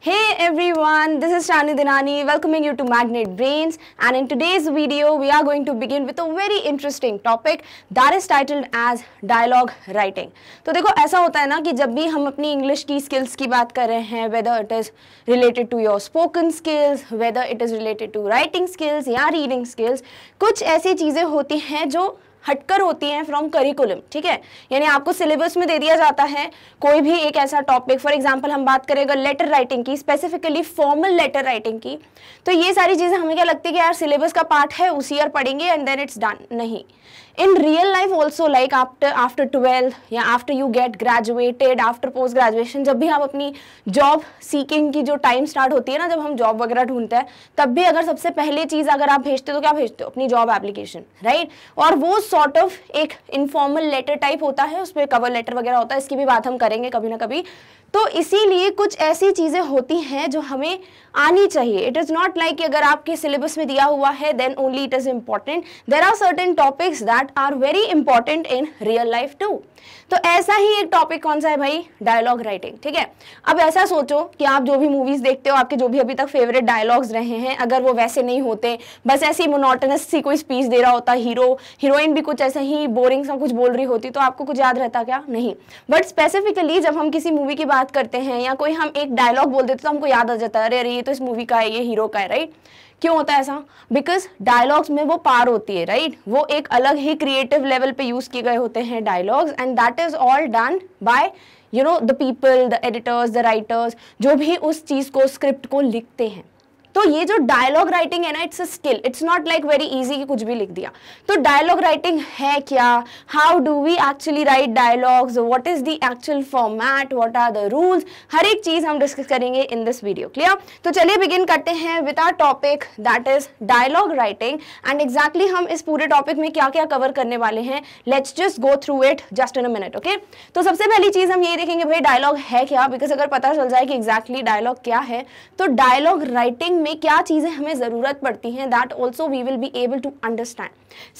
Hey everyone, this is Shani Dinani welcoming you to Magnet Brains and in today's video we are going to begin with a very interesting topic that is titled as dialogue writing. तो देखो ऐसा होता है ना कि जब भी हम अपनी इंग्लिश की स्किल्स की बात कर रहे हैं whether it is related to your spoken skills, whether it is related to writing skills या reading skills, कुछ ऐसी चीज़ें होती हैं जो हटकर होती हैं फ्रॉम करिकुलम ठीक है यानी आपको सिलेबस में दे दिया जाता है कोई भी एक ऐसा टॉपिक फॉर एग्जाम्पल हम बात करें अगर लेटर राइटिंग की स्पेसिफिकली फॉर्मल लेटर राइटिंग की तो ये सारी चीज़ें हमें क्या लगती है कि यार सिलेबस का पार्ट है उसी और पढ़ेंगे एंड देन इट्स डन नहीं in real life also like after after twelfth या after you get graduated after post graduation जब भी हम अपनी जॉब सीकिंग की जो टाइम स्टार्ट होती है ना जब हम जॉब वगैरह ढूंढते हैं तब भी अगर सबसे पहले चीज़ अगर आप भेजते हो तो क्या भेजते हो अपनी जॉब एप्लीकेशन राइट और वो सॉर्ट sort ऑफ of एक इनफॉर्मल लेटर टाइप होता है उस पर कवर लेटर वगैरह होता है इसकी भी बात हम करेंगे कभी ना कभी तो इसीलिए कुछ ऐसी चीज़ें होती हैं जो हमें आनी चाहिए इट इज़ नॉट लाइक अगर आपके सिलेबस में दिया हुआ है then only it is important there are certain topics that part are very important in real life too तो ऐसा ही एक टॉपिक कौन सा है भाई डायलॉग राइटिंग ठीक है अब ऐसा सोचो कि आप जो भी मूवीज देखते हो आपके जो भी अभी तक फेवरेट डायलॉग्स रहे हैं अगर वो वैसे नहीं होते बस ऐसी मोनोटनस सी कोई स्पीच दे रहा होता हीरो हीरोइन भी कुछ ऐसा ही बोरिंग सा कुछ बोल रही होती तो आपको कुछ याद रहता क्या नहीं बट स्पेसिफिकली जब हम किसी मूवी की बात करते हैं या कोई हम एक डायलॉग बोल देते तो हमको याद आ जाता है अरे अरे ये तो इस मूवी का है ये हीरो का है राइट क्यों होता है ऐसा बिकॉज डायलॉग्स में वो पार होती है राइट right? वो एक अलग ही क्रिएटिव लेवल पे यूज़ किए गए होते हैं dialogues and that is all done by you know the people the editors the writers जो भी उस चीज़ को स्क्रिप्ट को लिखते हैं तो ये जो डायलॉग राइटिंग है ना it's a skill it's not like very easy कि कुछ भी लिख दिया तो डायलॉग राइटिंग है क्या how do we actually write dialogues what is the actual format what are the rules हर एक चीज हम डिस्कस करेंगे इन दिस वीडियो क्लियर तो चलिए बिगिन करते हैं with our topic that is dialogue writing and exactly हम इस पूरे टॉपिक में क्या क्या कवर करने वाले हैं let's just go through it just in a minute okay तो सबसे पहली चीज हम ये देखेंगे भाई डायलॉग है क्या बिकॉज अगर पता चल जाए कि एग्जैक्टली exactly डायलॉग क्या है तो डायलॉग राइटिंग में क्या चीज़ें हमें ज़रूरत पड़ती हैं that also we will be able to understand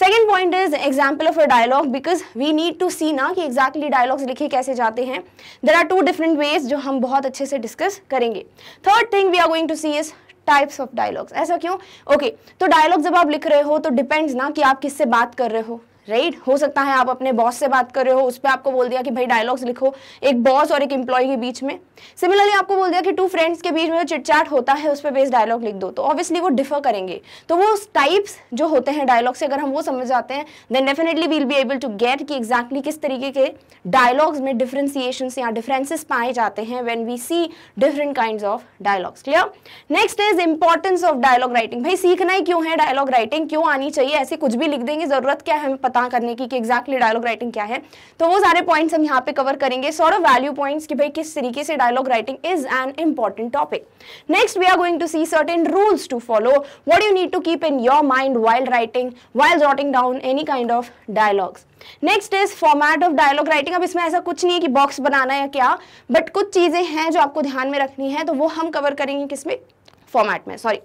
second point is example of a dialogue because we need to see ना कि एग्जैक्टली डायलॉग्स लिखे कैसे जाते हैं there are two different ways जो हम बहुत अच्छे से डिस्कस करेंगे third thing we are going to see is types of dialogues ऐसा क्यों ओके okay, तो डायलॉग जब आप लिख रहे हो तो डिपेंड्स ना कि आप किससे बात कर रहे हो राइट right? हो सकता है आप अपने बॉस से बात कर रहे हो उस पर आपको बोल दिया कि भाई डायलॉग्स लिखो एक बॉस और एक एम्प्लॉय के बीच में सिमिलरली आपको बोल दिया कि टू फ्रेंड्स के बीच में जो चिटचाट होता है उस पर बेस डायलॉग लिख दो तो ऑब्वियसली वो डिफर करेंगे तो वो टाइप्स जो होते हैं डायलॉग से अगर हम वो समझ जाते हैं then definitely we'll be able to get कि एग्जैक्टली exactly किस तरीके के डायलॉग्स में डिफ्रेंसिएशन या डिफरेंसेस पाए जाते हैं when we see different kind of dialogues clear next is importance of dialogue writing भाई सीखना ही क्यों है डायलॉग राइटिंग क्यों आनी चाहिए ऐसे कुछ भी लिख देंगे जरूरत क्या है हमें पता पता करने की कि एग्जैक्टली डायलॉग राइटिंग क्या है तो वो सारे पॉइंट्स हम यहाँ पे कवर करेंगे सॉर्ट ऑफ वैल्यू पॉइंट्स कि भाई किस तरीके से dialogue writing is an important topic next we are going to see certain rules to follow what you need to keep in your mind while writing while jotting down any kind of dialogues next is format of dialogue writing अब इसमें ऐसा कुछ नहीं है कि box बनाना है क्या but कुछ चीज़ें हैं जो आपको ध्यान में रखनी है तो वो हम कवर करेंगे किसमें format mein sorry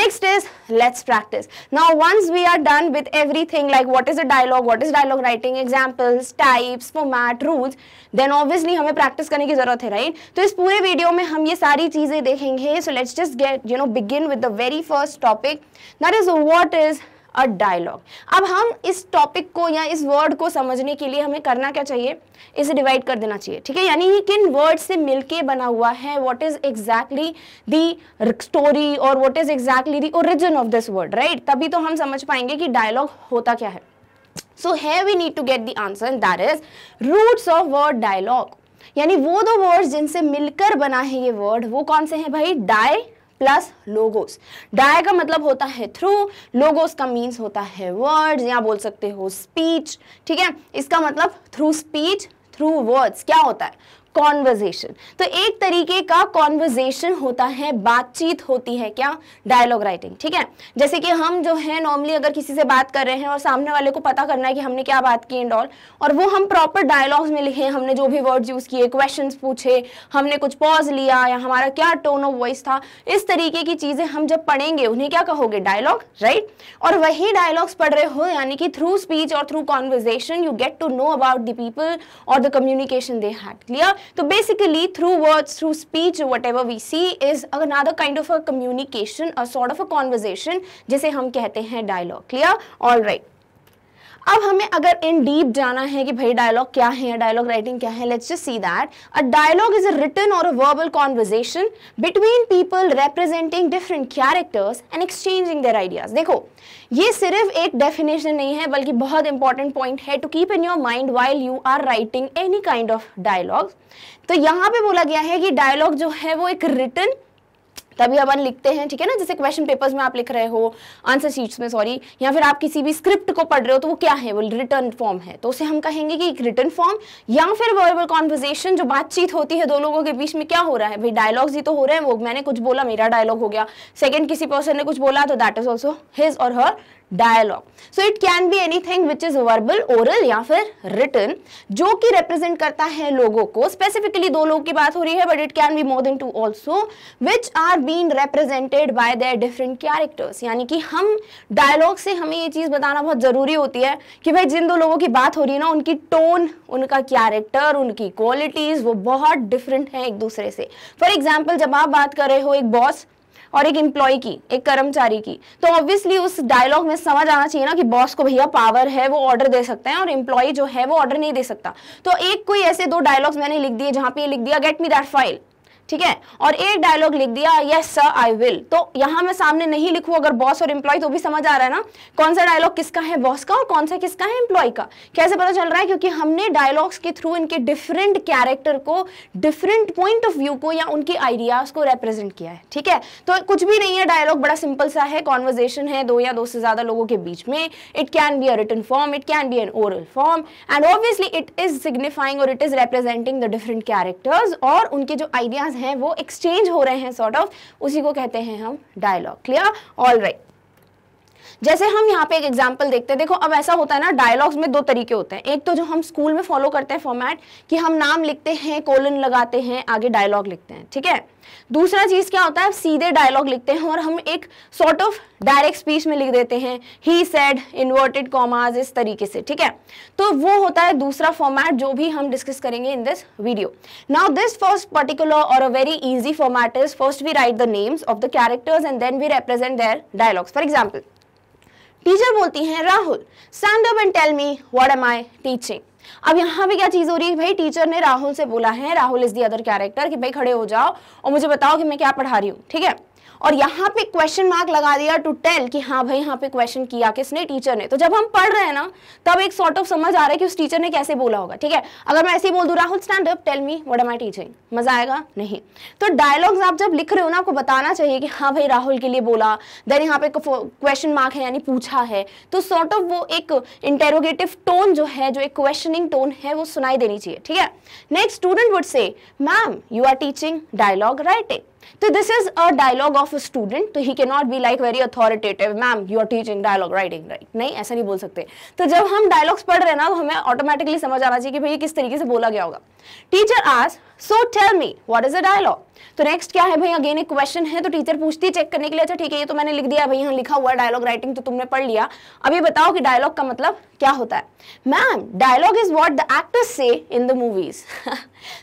next is let's practice now once we are done with everything like what is a dialogue what is dialogue writing examples types format rules then obviously हमें practice करने की जरूरत है right तो इस पूरे video में हम ये सारी चीजें देखेंगे so let's just get you know begin with the very first topic that is what is a dialogue अब हम इस टॉपिक को या इस वर्ड को समझने के लिए हमें करना क्या चाहिए इसे डिवाइड कर देना चाहिए ठीक है यानी ये किन वर्ड से मिलके बना हुआ है what is exactly the story और what is exactly the origin of this word right तभी तो हम समझ पाएंगे कि डायलॉग होता क्या है सो है we need to get the answer that is roots of word dialogue यानी वो दो वर्ड्स जिनसे मिलकर बना है ये वर्ड वो कौन से हैं भाई डाई प्लस लोगोस डाय का मतलब होता है थ्रू लोगोस का मीन्स होता है वर्ड्स या बोल सकते हो स्पीच ठीक है इसका मतलब थ्रू स्पीच थ्रू वर्ड्स क्या होता है कॉन्वर्जेशन तो एक तरीके का कॉन्वर्जेशन होता है बातचीत होती है क्या डायलॉग राइटिंग ठीक है जैसे कि हम जो है नॉर्मली अगर किसी से बात कर रहे हैं और सामने वाले को पता करना है कि हमने क्या बात की एंड ऑल और वो हम प्रॉपर डायलॉग्स में लिखे हमने जो भी वर्ड्स यूज किए क्वेश्चन पूछे हमने कुछ पॉज लिया या हमारा क्या टोन ऑफ वॉइस था इस तरीके की चीजें हम जब पढ़ेंगे उन्हें क्या कहोगे डायलॉग राइट और वही डायलॉग्स पढ़ रहे हो यानी कि थ्रू स्पीच और through conversation you get to know about the people और the communication they had clear तो basically through word through speech whatever we see is another kind of a communication a sort of a conversation जिसे हम कहते हैं dialogue clear all right अब हमें अगर इन deep जाना है कि भाई डायलॉग क्या है डायलॉग राइटिंग क्या है let's see that a dialogue is a written और a verbal conversation between people representing different characters and exchanging their ideas देखो ये सिर्फ एक डेफिनेशन नहीं है बल्कि बहुत इंपॉर्टेंट पॉइंट है to keep in your mind while you are writing any kind of dialogue तो यहाँ पे बोला गया है कि डायलॉग जो है वो एक रिटन तभी अपन लिखते हैं ठीक है ना जैसे क्वेश्चन पेपर्स में आप लिख रहे हो आंसर शीट्स में सॉरी या फिर आप किसी भी स्क्रिप्ट को पढ़ रहे हो तो वो क्या है वो रिटर्न फॉर्म है तो उसे हम कहेंगे कि एक रिटर्न फॉर्म या फिर वर्बल कॉन्वर्जेशन जो बातचीत होती है दो लोगों के बीच में क्या हो रहा है भाई डायलॉग्स ही तो हो रहे हैं वो मैंने कुछ बोला मेरा डायलॉग हो गया सेकेंड किसी पर्सन ने कुछ बोला तो दैट इज ऑल्सो हिज और her dialogue so it can be anything which is verbal oral या फिर रिटर्न जो कि रिप्रेजेंट करता है लोगों को स्पेसिफिकली दो लोगों की बात हो रही है but it can be more than two also which are been represented by their different characters यानी कि हम डायलॉग से हमें ये चीज़ बताना बहुत ज़रूरी होती है कि भाई जिन दो लोगों की बात हो रही है ना उनकी टोन उनका कैरेक्टर उनकी क्वालिटीज़ वो बहुत डिफरेंट है एक दूसरे से फॉर एग्जाम्पल जब आप बात कर रहे हो एक बॉस और एक इम्प्लॉय की एक कर्मचारी की तो ऑब्वियसली उस डायलॉग में समझ आना चाहिए ना कि बॉस को भैया पावर है वो ऑर्डर दे सकते हैं और इम्प्लॉय जो है वो ऑर्डर नहीं दे सकता तो एक कोई ऐसे दो डायलॉग्स मैंने लिख दिए जहां पे लिख दिया गेट मी दैट फाइल ठीक है और एक डायलॉग लिख दिया यस सर आई विल तो यहां मैं सामने नहीं लिखू अगर बॉस और इंप्लॉय तो भी समझ आ रहा है ना कौन सा डायलॉग किसका है बॉस का और कौन सा किसका है एम्प्लॉय का कैसे पता चल रहा है क्योंकि हमने डायलॉग्स के थ्रू इनके डिफरेंट कैरेक्टर को डिफरेंट पॉइंट ऑफ व्यू को या उनके आइडियाज को रिप्रेजेंट किया है ठीक है तो कुछ भी नहीं है डायलॉग बड़ा सिंपल सा है कॉन्वर्जेशन है दो या दो से ज्यादा लोगों के बीच में it can be a written form it can be an oral form and obviously it is signifying और it is representing the different characters और उनके जो आइडियाज हैं वो एक्सचेंज हो रहे हैं सॉर्ट ऑफ उसी को कहते हैं हम डायलॉग क्लियर ऑल राइट जैसे हम यहाँ पे एक एग्जाम्पल देखते हैं देखो अब ऐसा होता है ना डायलॉग्स में दो तरीके होते हैं एक तो जो हम स्कूल में फॉलो करते हैं फॉर्मेट कि हम नाम लिखते हैं कोलन लगाते हैं आगे डायलॉग लिखते हैं ठीक है दूसरा चीज क्या होता है सीधे डायलॉग लिखते हैं और हम एक सॉर्ट ऑफ डायरेक्ट स्पीच में लिख देते हैं ही सेड इन्वर्टेड कॉमाज इस तरीके से ठीक है तो वो होता है दूसरा फॉर्मेट जो भी हम डिस्कस करेंगे in this video now this first particular और a very easy format is first we write the names of the characters and then we represent their dialogues for example teacher बोलती हैं Rahul stand up and tell me what am I teaching अब यहां पे क्या चीज हो रही है भाई टीचर ने राहुल से बोला है Rahul is the other character कि भाई खड़े हो जाओ और मुझे बताओ कि मैं क्या पढ़ा रही हूँ ठीक है और यहाँ पे क्वेश्चन मार्क लगा दिया टू टेल कि हाँ भाई यहाँ पे क्वेश्चन किया किसने टीचर ने तो जब हम पढ़ रहे हैं ना तब एक सॉर्ट ऑफ समझ आ रहा है कि उस टीचर ने कैसे बोला होगा ठीक है अगर मैं ऐसे ही बोल दू Rahul stand up tell me what am I teaching मजा आएगा नहीं तो डायलॉग्स आप जब लिख रहे हो ना आपको बताना चाहिए कि हाँ भाई राहुल के लिए बोला देन यहाँ पे क्वेश्चन मार्क है यानी पूछा है तो सॉर्ट ऑफ वो एक इंटेरोगेटिव टोन जो है जो एक क्वेश्चनिंग टोन है वो सुनाई देनी चाहिए ठीक है next student would say ma'am you are teaching dialogue writing तो this is a dialogue of a student तो he can not be like very authoritative ma'am you are teaching dialogue writing right नहीं ऐसा नहीं बोल सकते तो जब हम डायलॉग्स पढ़ रहे हैं ना तो हमें ऑटोमेटिकली समझ आना चाहिए कि भाई किस तरीके से बोला गया होगा टीचर आज so tell me what is a dialogue तो नेक्स्ट क्या है भाई अगेन एक क्वेश्चन है तो टीचर पूछती है चेक करने के लिए अच्छा ठीक है ये तो मैंने लिख दिया भाई यहाँ लिखा हुआ है डायलॉग राइटिंग तो तुमने पढ़ लिया अभी बताओ कि डायलॉग का मतलब क्या होता है ma'am dialogue is what the actors say in the movies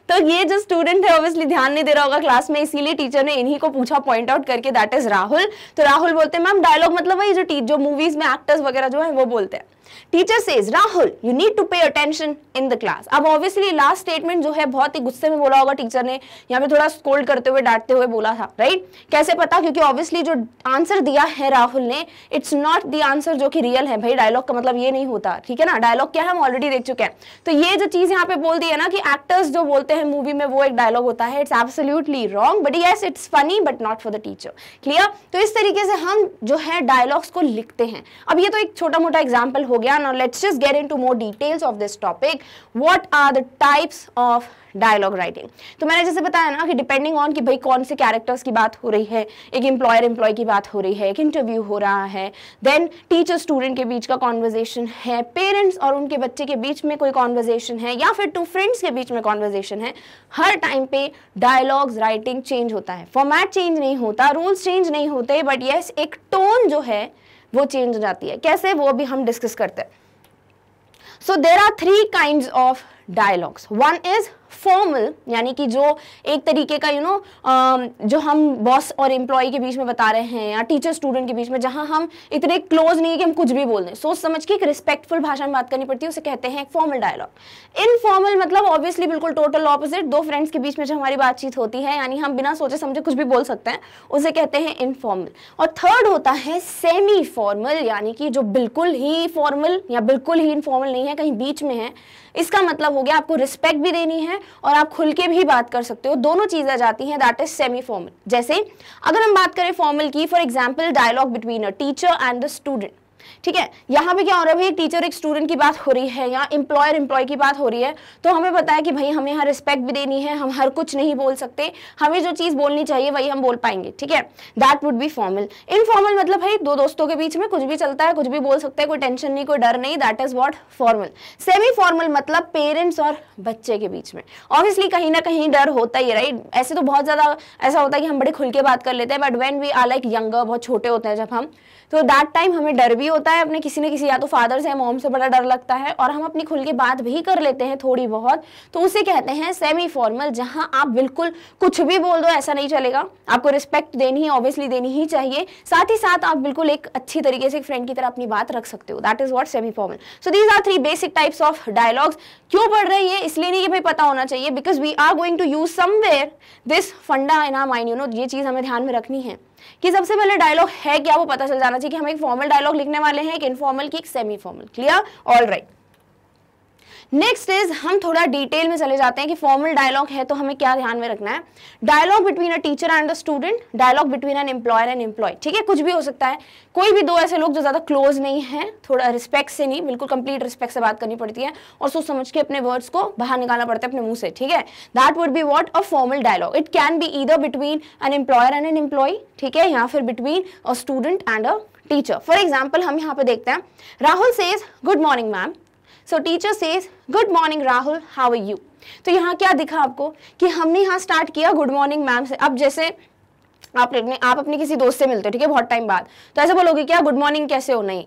तो ये जो स्टूडेंट है ऑब्वियसली ध्यान नहीं दे रहा होगा क्लास में इसीलिए टीचर ने इन्हीं को पूछा पॉइंट आउट करके दैट इज राहुल तो राहुल बोलते हैं मैम डायलॉग मतलब वही जो जो मूवीज में एक्टर्स वगैरह जो है वो बोलते हैं teacher says Rahul you need to pay attention in the class अब ऑब्वियसली लास्ट स्टेटमेंट जो है बहुत ही गुस्से में बोला होगा टीचर ने यहाँ पे थोड़ा स्कोल्ड करते हुए डांटते हुए बोला था राइट right? कैसे पता क्योंकि ऑब्वियसली जो आंसर दिया है राहुल ने इट्स नॉट द आंसर जो कि रियल है भाई डायलॉग का मतलब ये नहीं होता ठीक है ना डायलॉग क्या है हम ऑलरेडी देख चुके हैं तो ये जो चीज यहाँ पे बोल दी है ना कि एक्टर्स जो बोलते हैं मूवी में वो एक डायलॉग होता है it's absolutely wrong but yes it's funny but not for the teacher clear तो इस तरीके से हम जो है डायलॉग्स को लिखते हैं अब ये तो एक छोटा मोटा एग्जाम्पल हो गया now let's just get into more details of this topic what are the types of dialogue writing तो मैंने जैसे बताया ना कि डिपेंडिंग ऑन कि भाई कौन से कैरेक्टर्स की बात हो रही है एक एम्प्लॉयर एम्प्लॉय की बात हो रही है एक इंटरव्यू हो रहा है देन टीचर स्टूडेंट के बीच का कॉन्वर्जेशन है पेरेंट्स और उनके बच्चे के बीच में कोई कॉन्वर्जेशन है या फिर टू फ्रेंड्स के बीच में कॉन्वर्जेशन है हर टाइम पे डायलॉग्स राइटिंग चेंज होता है फॉर्मैट चेंज नहीं होता रूल्स चेंज नहीं होते बट येस yes, एक टोन जो है वो चेंज हो जाती है कैसे वो अभी हम डिस्कस करते हैं so there are three kind of dialogues one is formal यानी कि जो एक तरीके का यू you नो know, जो हम बॉस और एम्प्लॉय के बीच में बता रहे हैं या टीचर स्टूडेंट के बीच में जहां हम इतने क्लोज नहीं है कि हम कुछ भी बोल दें सोच समझ के एक रिस्पेक्टफुल भाषा में बात करनी पड़ती है उसे कहते हैं एक फॉर्मल डायलॉग इनफॉर्मल मतलब ऑब्वियसली बिल्कुल टोटल ऑपोजिट दो फ्रेंड्स के बीच में जो हमारी बातचीत होती है यानी हम बिना सोचे समझे कुछ भी बोल सकते हैं उसे कहते हैं इनफॉर्मल और थर्ड होता है सेमी फॉर्मल यानी कि जो बिल्कुल ही फॉर्मल या बिल्कुल ही इनफॉर्मल नहीं है कहीं बीच में है इसका मतलब हो गया आपको रिस्पेक्ट भी देनी है और आप खुल के भी बात कर सकते हो दोनों चीज़ें जाती हैं दैट इज सेमी फॉर्मल जैसे अगर हम बात करें फॉर्मल की for example dialogue between a teacher and the student ठीक है यहाँ पे क्या हो रहा है भाई टीचर एक स्टूडेंट की बात हो रही है यहाँ एम्प्लॉयर इम्प्लॉय की बात हो रही है तो हमें पता है कि भाई हमें यहाँ रिस्पेक्ट भी देनी है हम हर कुछ नहीं बोल सकते हमें जो चीज़ बोलनी चाहिए वही हम बोल पाएंगे ठीक है that would be formal informal मतलब भाई दो दोस्तों के बीच में कुछ भी चलता है कुछ भी बोल सकते हैं कोई टेंशन नहीं कोई डर नहीं that is what formal semi formal मतलब पेरेंट्स और बच्चे के बीच में ऑब्वियसली कहीं ना कहीं डर होता ही राइट ऐसे तो बहुत ज़्यादा ऐसा होता है कि हम बड़े खुल के बात कर लेते हैं but when we are like younger बहुत छोटे होते हैं जब हम तो दैट टाइम हमें डर भी होता है अपने किसी न किसी या तो फादर से मोम से बड़ा डर लगता है और हम अपनी खुल के बात भी कर लेते हैं थोड़ी बहुत तो उसे कहते हैं सेमी फॉर्मल जहाँ आप बिल्कुल कुछ भी बोल दो ऐसा नहीं चलेगा आपको रिस्पेक्ट देनी ही ऑब्वियसली देनी ही चाहिए साथ ही साथ आप बिल्कुल एक अच्छी तरीके से एक फ्रेंड की तरह अपनी बात रख सकते हो that is what semi formal so these are three basic types of dialogues क्यों बढ़ रही है इसलिए नहीं कि भाई पता होना चाहिए because we are going to use somewhere this funda in our mind you know ये चीज़ हमें ध्यान में रखनी है कि सबसे पहले डायलॉग है क्या वो पता चल जाना चाहिए कि हम एक फॉर्मल डायलॉग लिखने वाले हैं एक इनफॉर्मल की एक semi formal clear all right next is हम थोड़ा डिटेल में चले जाते हैं कि फॉर्मल डायलॉग है तो हमें क्या ध्यान में रखना है dialogue between a teacher and a student dialogue between an employer and employee ठीक है कुछ भी हो सकता है कोई भी दो ऐसे लोग जो ज़्यादा क्लोज नहीं है थोड़ा रिस्पेक्ट से नहीं बिल्कुल कंप्लीट रिस्पेक्ट से बात करनी पड़ती है और सोच समझ के अपने वर्ड्स को बाहर निकालना पड़ता है अपने मुंह से ठीक है that would be what a formal dialogue it can be either between an employer and an employee ठीक है या फिर between a student and a teacher for example हम यहाँ पे देखते हैं Rahul says good morning ma'am so teacher says good morning Rahul how are you तो यहाँ क्या दिखा आपको कि हमने यहाँ स्टार्ट किया गुड मॉर्निंग मैम से अब जैसे आप अपने आप अपने किसी दोस्त से मिलते हो ठीक है बहुत टाइम बाद तो ऐसे बोलोगे क्या गुड मॉर्निंग कैसे हो नहीं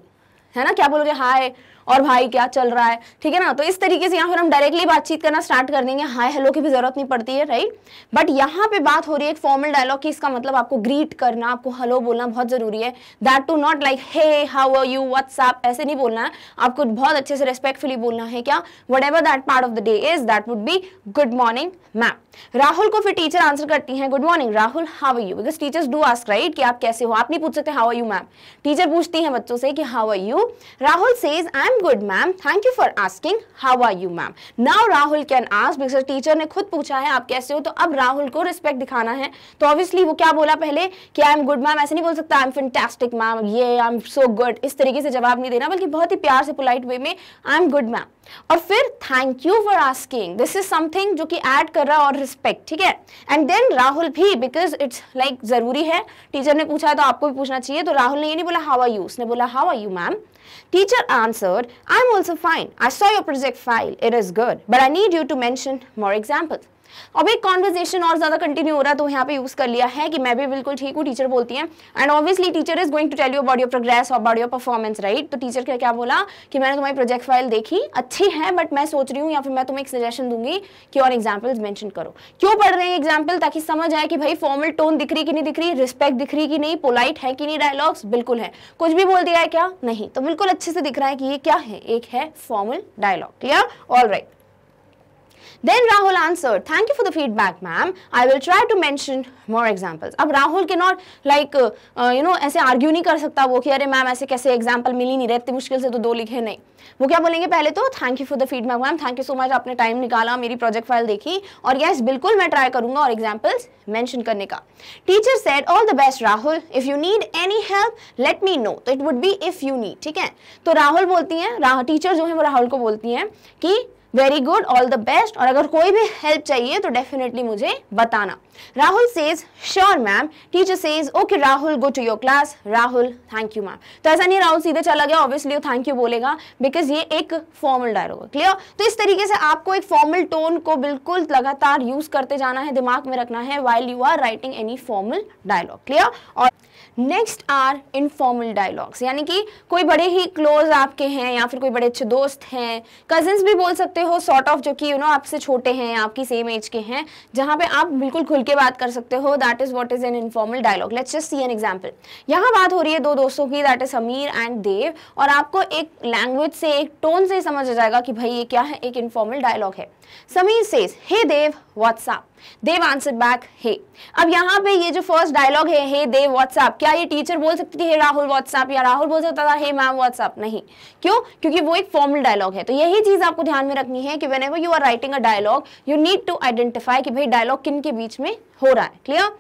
है ना क्या बोलोगे हाय और भाई क्या चल रहा है ठीक है ना तो इस तरीके से यहाँ पर हम डायरेक्टली बातचीत करना स्टार्ट कर देंगे हाय हेलो की भी जरूरत नहीं पड़ती है राइट बट यहाँ पे बात हो रही है एक फॉर्मल डायलॉग की इसका मतलब आपको ग्रीट करना आपको हेलो बोलना बहुत जरूरी है that to not like hey how are you what's up ऐसे नहीं बोलना है आपको बहुत अच्छे से रेस्पेक्टफुली बोलना है क्या whatever that part of the day is that would be good morning ma'am Rahul को फिर टीचर आंसर करती है good morning Rahul how are you because teachers do ask right कि आप कैसे हो आप नहीं पूछ सकते how are you ma'am teacher पूछती है बच्चों से कि how are you Rahul says I am am good, ma'am. Thank you for asking. How are you, ma'am? Now Rahul can ask because teacher ne khud pucha hai aap kaise ho to ab rahul ko respect dikhana hai to obviously wo kya bola pehle ki i am good ma'am aise nahi bol sakta i am fantastic ma'am ye i am so good is tarike se jawab nahi dena balki bahut hi pyar se polite way mein i am good ma'am और फिर thank you for asking this is something जो कि add कर रहा है और respect ठीक है एंड देन राहुल भी बिकॉज इट्स लाइक जरूरी है टीचर ने पूछा है तो आपको भी पूछना चाहिए तो राहुल ने ये नहीं बोला हाउ आर यू उसने बोला how are you ma'am Teacher answered, I'm also fine. I saw your project file. It is good. But I need you to mention more examples. अब एक कॉन्वर्जेशन और ज़्यादा कंटिन्यू हो रहा है तो यहाँ पे यूज़ कर लिया है कि मैं भी बिल्कुल ठीक हूँ टीचर बोलती है and obviously teacher is going to tell you body progress about your performance right तो टीचर क्या क्या बोला कि मैंने तुम्हारी प्रोजेक्ट फाइल देखी अच्छी है बट मैं सोच रही हूँ या फिर मैं तुम्हें एक सजेशन दूंगी कि और एग्जाम्पल मैंशन करो क्यों पढ़ रहे हैं एग्जाम्पल ताकि समझ आए कि भाई फॉर्मल टोन दिख रही कि नहीं दिख रही रिस्पेक्ट दिख रही कि नहीं पोलाइट है कि नहीं डायलॉग्स बिल्कुल है कुछ भी बोल दिया है क्या नहीं तो बिल्कुल अच्छे से दिख रहा है कि ये क्या है एक है formal dialogue clear all right Then Rahul answered, thank you for the feedback ma'am. I will try to mention more examples. अब Rahul के नॉट लाइक यू नो ऐसे आर्ग्यू नहीं कर सकता वो कि अरे मैम ऐसे कैसे एग्जाम्पल मिल ही नहीं रहे इतनी मुश्किल से तो दो लिखे नहीं वो क्या बोलेंगे पहले तो thank you for the feedback ma'am thank you so much आपने टाइम निकाला मेरी प्रोजेक्ट फाइल देखी और यस yes, बिल्कुल मैं ट्राई करूंगा और एग्जाम्पल्स मेंशन करने का teacher said all the best Rahul if you need any help let me know तो it would be if you need ठीक है तो राहुल बोलती है टीचर जो है वो राहुल को बोलती हैं कि very good all the best और अगर कोई भी हेल्प चाहिए तो डेफिनेटली मुझे बताना Rahul says sure ma'am teacher says okay Rahul go to your class Rahul thank you ma'am तो ऐसा नहीं राहुल सीधे चला गया ऑब्वियसली थैंक यू बोलेगा बिकॉज ये एक फॉर्मल डायलॉग है क्लियर तो इस तरीके से आपको एक फॉर्मल टोन को बिल्कुल लगातार यूज करते जाना है दिमाग में रखना है while you are writing any formal dialogue clear और नेक्स्ट आर इनफॉर्मल डायलॉग्स यानी कि कोई बड़े ही क्लोज आपके हैं या फिर कोई बड़े अच्छे दोस्त हैं कजिन्स भी बोल सकते हो सॉर्ट ऑफ जो कि यू नो आपसे छोटे हैं आपकी सेम एज के हैं जहां पे आप बिल्कुल खुल के बात कर सकते हो that is what is an informal dialogue let's just see an example यहाँ बात हो रही है दो दोस्तों की दैट इज समीर एंड देव और आपको एक लैंग्वेज से एक टोन से समझ आ जाएगा कि भाई ये क्या है एक इनफॉर्मल डायलॉग है Sameer says hey Dev what's up Dev answer back hey अब यहाँ पे ये जो फर्स्ट डायलॉग है हे देव व्हाट्सएप क्या ये टीचर बोल सकती थी हे राहुल व्हाट्सएप या राहुल बोल सकता था हे मैम व्हाट्सएप नहीं क्यों क्योंकि वो एक फॉर्मल डायलॉग है तो यही चीज आपको ध्यान में रखनी है कि whenever you are writing a dialogue you need to identify कि भाई डायलॉग किन के बीच में हो रहा है क्लियर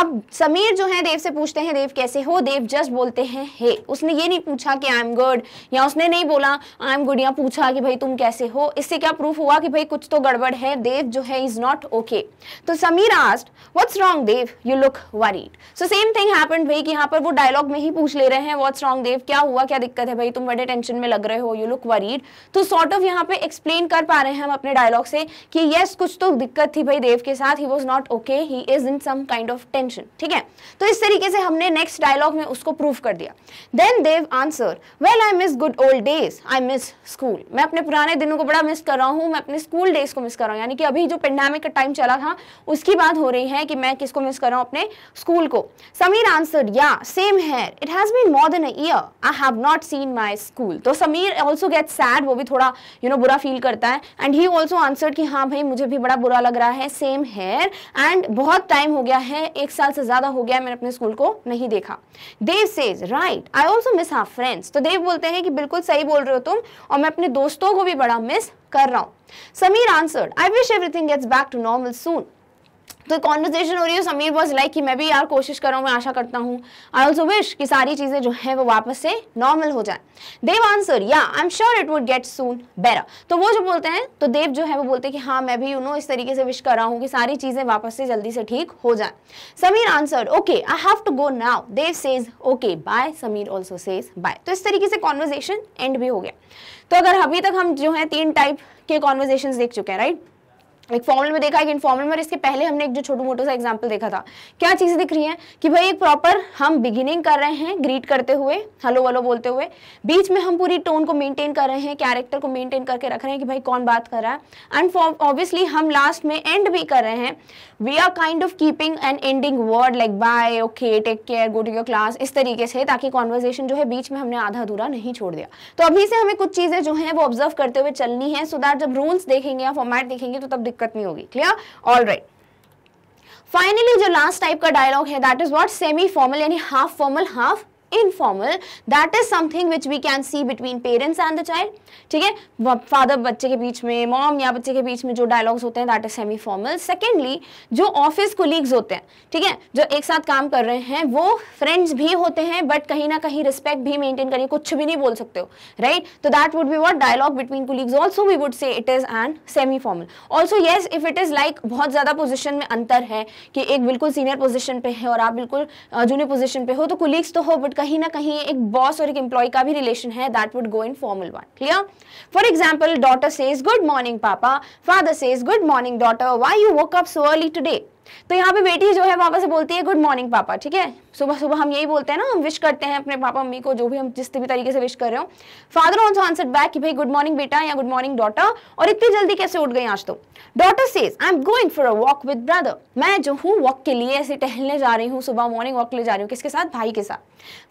अब समीर जो है देव से पूछते हैं देव कैसे हो देव जस्ट बोलते हैं हे उसने ये नहीं पूछा कि आई एम गुड या उसने नहीं बोला आई एम गुड या पूछा कि भाई तुम कैसे हो इससे क्या प्रूफ हुआ कि भाई कुछ तो गड़बड़ है देव जो है इज नॉट ओके तो Sameer asked what's wrong Dev you look worried so same thing happen भाई कि यहाँ पर वो डायलॉग में ही पूछ ले रहे हैं व्हाट्स रॉन्ग देव क्या हुआ क्या दिक्कत है भाई तुम बड़े टेंशन में लग रहे हो यू लुक वरीड तो सॉर्ट ऑफ यहाँ पे एक्सप्लेन कर पा रहे हैं हम अपने डायलॉग से कि यस कुछ तो दिक्कत थी भाई देव के साथ he was not okay he is in some kind of tension ठीक है तो इस तरीके से हमने नेक्स्ट डायलॉग में उसको प्रूव कर दिया then Dev answer well I miss good old days I miss school मैं अपने पुराने दिनों को बड़ा मिस कर रहा हूँ मैं अपने स्कूल डेज को मिस कर रहा हूँ यानी कि अभी जो पेंडेमिक का टाइम चला था उसकी बात हो रही है कि मैं किसको मिस कर रहा हूँ अपने स्कूल को Sameer answer yeah same here it has been more than year I have not seen my school तो समीर ऑल्सो गेट सैड वो भी थोड़ा यू you नो know, बुरा फील करता है एंड ही ऑल्सो आंसर कि हाँ भाई मुझे भी बड़ा बुरा लग रहा है सेम हेयर एंड बहुत टाइम हो गया है है एक साल से ज्यादा हो गया मैंने अपने स्कूल को नहीं देखा Dev says right I also miss our friends तो देव बोलते हैं कि बिल्कुल सही बोल रहे हो तुम और मैं अपने दोस्तों को भी बड़ा मिस कर रहा हूँ Sameer answered I wish everything gets back to normal soon तो कॉन्वर्जेशन हो रही है समीर वॉज लाइक कि मैं भी यार कोशिश कर रहा हूँ मैं आशा करता हूँ आई ऑल्सो विश कि सारी चीज़ें जो हैं वो वापस से नॉर्मल हो जाए Dev answer yeah I am sure it would get soon better तो वो जो बोलते हैं तो देव जो है वो बोलते हैं कि हाँ मैं भी यू नो इस तरीके से विश कर रहा हूँ कि सारी चीज़ें वापस से जल्दी से ठीक हो जाए Sameer answer okay I have to go now Dev says okay bye Sameer also says bye तो इस तरीके से कॉन्वर्जेशन एंड भी हो गया तो अगर अभी तक हम जो है तीन टाइप के कॉन्वर्जेशन देख चुके हैं राइट right? एक फॉर्मल में देखा एक इनफॉर्मल में इसके पहले हमने एक जो छोटू मोटो सा एग्जाम्पल देखा था क्या चीज़ें दिख रही हैं कि भाई एक प्रॉपर हम बिगिनिंग कर रहे हैं ग्रीट करते हुए हेलो वलो बोलते हुए बीच में हम पूरी टोन को मेंटेन कर रहे हैं कैरेक्टर को मेंटेन करके रख रहे हैं कि भाई कौन बात कर रहा है एंड ऑब्वियसली हम लास्ट में एंड भी कर रहे हैं we are kind of keeping end ending word like bye okay take care go to your class इस तरीके से ताकि कॉन्वर्जेशन जो है बीच में हमने आधा अधूरा नहीं छोड़ दिया तो अभी से हमें कुछ चीज़ें जो है वो ऑब्जर्व करते हुए चलनी है सो दैट जब रूल्स देखेंगे या फॉर्मेट देखेंगे तो तब दिक्कत नहीं होगी क्लियर ऑल राइट फाइनली जो लास्ट टाइप का डायलॉग है that is what semi formal यानी half formal half informal that is something which we can see between parents and the child ठीक है फादर बच्चे के बीच में मॉम या बच्चे के बीच में जो डायलॉग्स होते हैं that is semi formal secondly जो ऑफिस कोलीग्स होते हैं ठीक है जो एक साथ काम कर रहे हैं वो फ्रेंड्स भी होते हैं बट कहीं ना कहीं रिस्पेक्ट भी मेंटेन करिए कुछ भी नहीं बोल सकते हो राइट तो that would be what dialogue between colleagues also we would say it is and semi formal also yes if it is like बहुत ज़्यादा पोजिशन में अंतर है कि एक बिल्कुल सीनियर पोजिशन पे है और आप बिल्कुल जूनियर पोजिशन पे हो तो कुलीग्स तो हो बट कहीं ना कहीं एक बॉस और एक एम्प्लॉय का भी रिलेशन है that would go in formal one clear for example daughter says good morning papa father says good morning daughter why you woke up so early today तो यहाँ पे बेटी जो है पापा से बोलती है गुड मॉर्निंग पापा ठीक है सुबह सुबह हम यही बोलते हैं ना हम विश करते हैं अपने पापा मम्मी को जो भी हम जिस भी तरीके से विश कर रहे हो फादर ऑन आंसर बैक कि भाई गुड मॉर्निंग बेटा या गुड मॉर्निंग डॉटर और इतनी जल्दी कैसे उठ गई आज तो daughter says I am going for a walk with brother मैं जो हूँ वॉक के लिए ऐसे टहलने जा रही हूँ सुबह मॉर्निंग वॉक के लिए जा रही हूँ किसके साथ भाई के साथ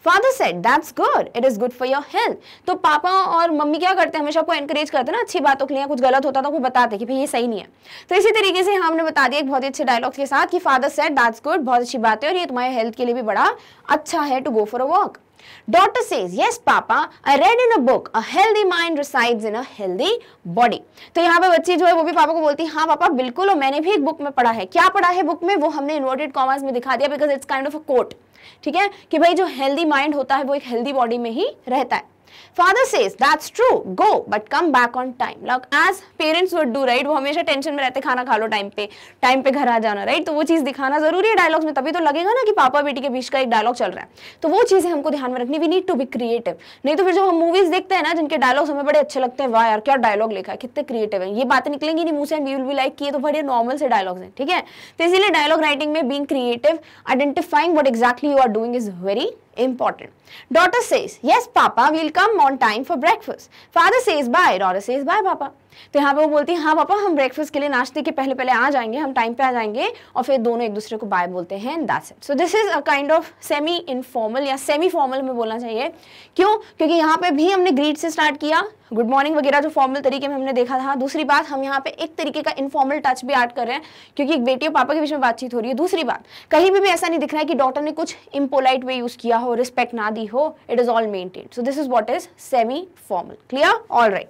father said that's good it is good for your health तो पापा और मम्मी क्या करते हैं हमेशा आपको एनकरेज करते हैं ना अच्छी बातों के लिए कुछ गलत होता तो वो बताते कि भाई ये सही नहीं है तो इसी तरीके से हमने बता दिया एक बहुत ही अच्छे डायलॉग के साथ कि फादर सेट दैट्स गुड बहुत अच्छी बात है और ये तुम्हारे हेल्थ के लिए भी बड़ा अच्छा है to go for a walk Daughter says yes papa I read in a book a healthy mind resides in a healthy body तो यहाँ पे बच्ची जो है वो भी पापा को बोलती है हाँ पापा बिल्कुल और मैंने भी एक बुक में पढ़ा है क्या पढ़ा है बुक में वो हमने इन्वर्टेड कॉमर्स में दिखा दिया because it's kind of a quote ठीक है कि भाई जो हेल्दी माइंड होता है वो एक हेल्दी बॉडी में ही रहता है father says that's true go but come back on time like as parents would do right वो हमेशा टेंशन में रहते खाना खा लो टाइम पे टाइम पे घर आ जाना राइट right? तो वो चीज़ दिखाना जरूरी है डायलॉग्स में तभी तो लगेगा ना कि पापा बेटी के बीच का एक डायलॉग चल रहा है तो वो चीज़ें हमको ध्यान में रखनी we need to be creative नहीं तो फिर जब हम मूवीज देखते हैं ना जिनके डायलॉग्स हमें बड़े अच्छे लगते हैं वाह यार क्या डायलॉग लिखा है कितने क्रिएटिव है ये बातें निकलेंगी नहीं मुँह से वी विल बी लाइक किए तो बड़े नॉर्मल से डायलॉग्स हैं ठीक है तो इसीलिए डायलॉग राइटिंग में being creative identifying what exactly you are doing is very important. Daughter says, yes, Papa, we'll come on time for breakfast. Father says, bye. Daughter says, bye, Papa. तो यहाँ पे वो बोलती है हाँ पापा हम ब्रेकफास्ट के लिए नाश्ते के पहले पहले आ जाएंगे हम टाइम पे आ जाएंगे और फिर दोनों एक दूसरे को बाय बोलते हैं and that's it so this is a kind of semi informal या सेमी फॉर्मल में बोलना चाहिए क्यों क्योंकि यहाँ पे भी हमने ग्रीट से स्टार्ट किया गुड मॉर्निंग वगैरह जो फॉर्मल तरीके में हमने देखा था दूसरी बात हम यहाँ पे एक तरीके का इनफॉर्मल टच भी ऐड कर रहे हैं क्योंकि एक बेटी और पापा के बीच में बातचीत हो रही है दूसरी बात कहीं भी, भी ऐसा नहीं दिख रहा है कि डॉटर ने कुछ इम्पोलाइट वे यूज किया हो रिस्पेक्ट ना दी हो it is all maintain so this is what is semi formal clear all right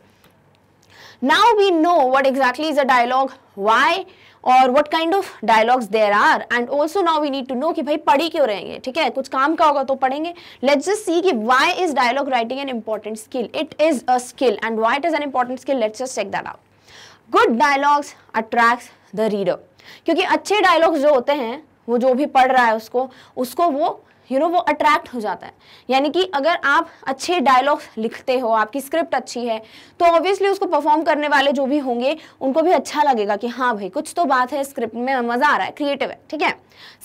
now we know what exactly is a dialogue why और what kind of dialogues there are and also now we need to know कि भाई पढ़ ही क्यों रहेंगे ठीक है कुछ काम का होगा तो पढ़ेंगे let's just see कि why is dialogue writing an important skill it is a skill and why it is an important skill let's just check that out good dialogues attracts the reader क्योंकि अच्छे dialogues जो होते हैं वो जो भी पढ़ रहा है उसको उसको वो यू नो वो अट्रैक्ट हो जाता है यानी कि अगर आप अच्छे डायलॉग्स लिखते हो आपकी स्क्रिप्ट अच्छी है तो ऑब्वियसली उसको परफॉर्म करने वाले जो भी होंगे उनको भी अच्छा लगेगा कि हाँ भाई कुछ तो बात है स्क्रिप्ट में मज़ा आ रहा है क्रिएटिव है ठीक है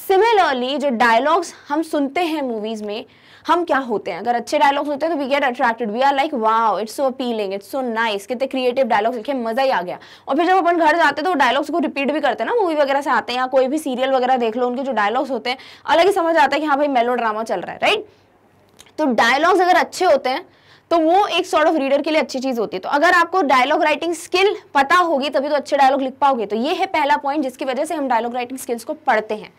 सिमिलरली जो डायलॉग्स हम सुनते हैं मूवीज़ में हम क्या होते हैं अगर अच्छे डायलॉग्स होते हैं तो we get attracted we are like wow it's so appealing it's so nice कितने क्रिएटिव डायलॉग्स लिखे मजा ही आ गया और फिर जब अपन घर जाते हैं तो डायलॉग्स को रिपीट भी करते हैं ना मूवी वगैरह से आते हैं या कोई भी सीरियल वगैरह देख लो उनके जो डायलॉग्स होते हैं अलग ही समझ आता है कि हाँ भाई मेलो ड्रामा चल रहा है राइट तो डायलॉग्स अगर अच्छे होते हैं तो वो एक सॉर्ट ऑफ रीडर के लिए अच्छी चीज होती है तो अगर आपको डायलॉग राइटिंग स्किल पता होगी तभी तो अच्छे डायलॉग लिख पाओगे तो ये है पहला पॉइंट जिसकी वजह से हम डायलॉग राइटिंग स्किल्स को पढ़ते हैं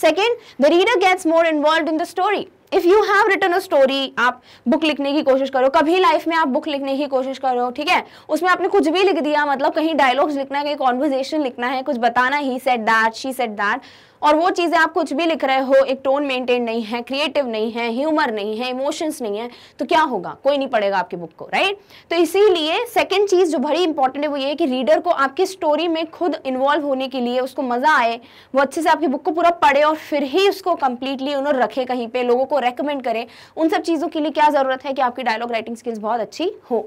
second the reader gets more involve in the story if you have written a story आप बुक लिखने की कोशिश करो कभी लाइफ में आप बुक लिखने की कोशिश करो ठीक है उसमें आपने कुछ भी लिख दिया मतलब कहीं डायलॉग्स लिखना है कहीं कॉन्वर्जेशन लिखना है कुछ बताना ही said that she said that और वो चीज़ें आप कुछ भी लिख रहे हो एक टोन मेंटेन नहीं है क्रिएटिव नहीं है ह्यूमर नहीं है इमोशंस नहीं है तो क्या होगा कोई नहीं पढ़ेगा आपकी बुक को राइट तो इसीलिए सेकंड चीज़ जो बड़ी इंपॉर्टेंट है वो ये है कि रीडर को आपकी स्टोरी में खुद इन्वॉल्व होने के लिए उसको मज़ा आए वो अच्छे से आपकी बुक को पूरा पढ़े और फिर ही उसको कंप्लीटली उन्होंने रखे कहीं पे लोगों को रेकमेंड करें उन सब चीज़ों के लिए क्या ज़रूरत है कि आपकी डायलॉग राइटिंग स्किल्स बहुत अच्छी हो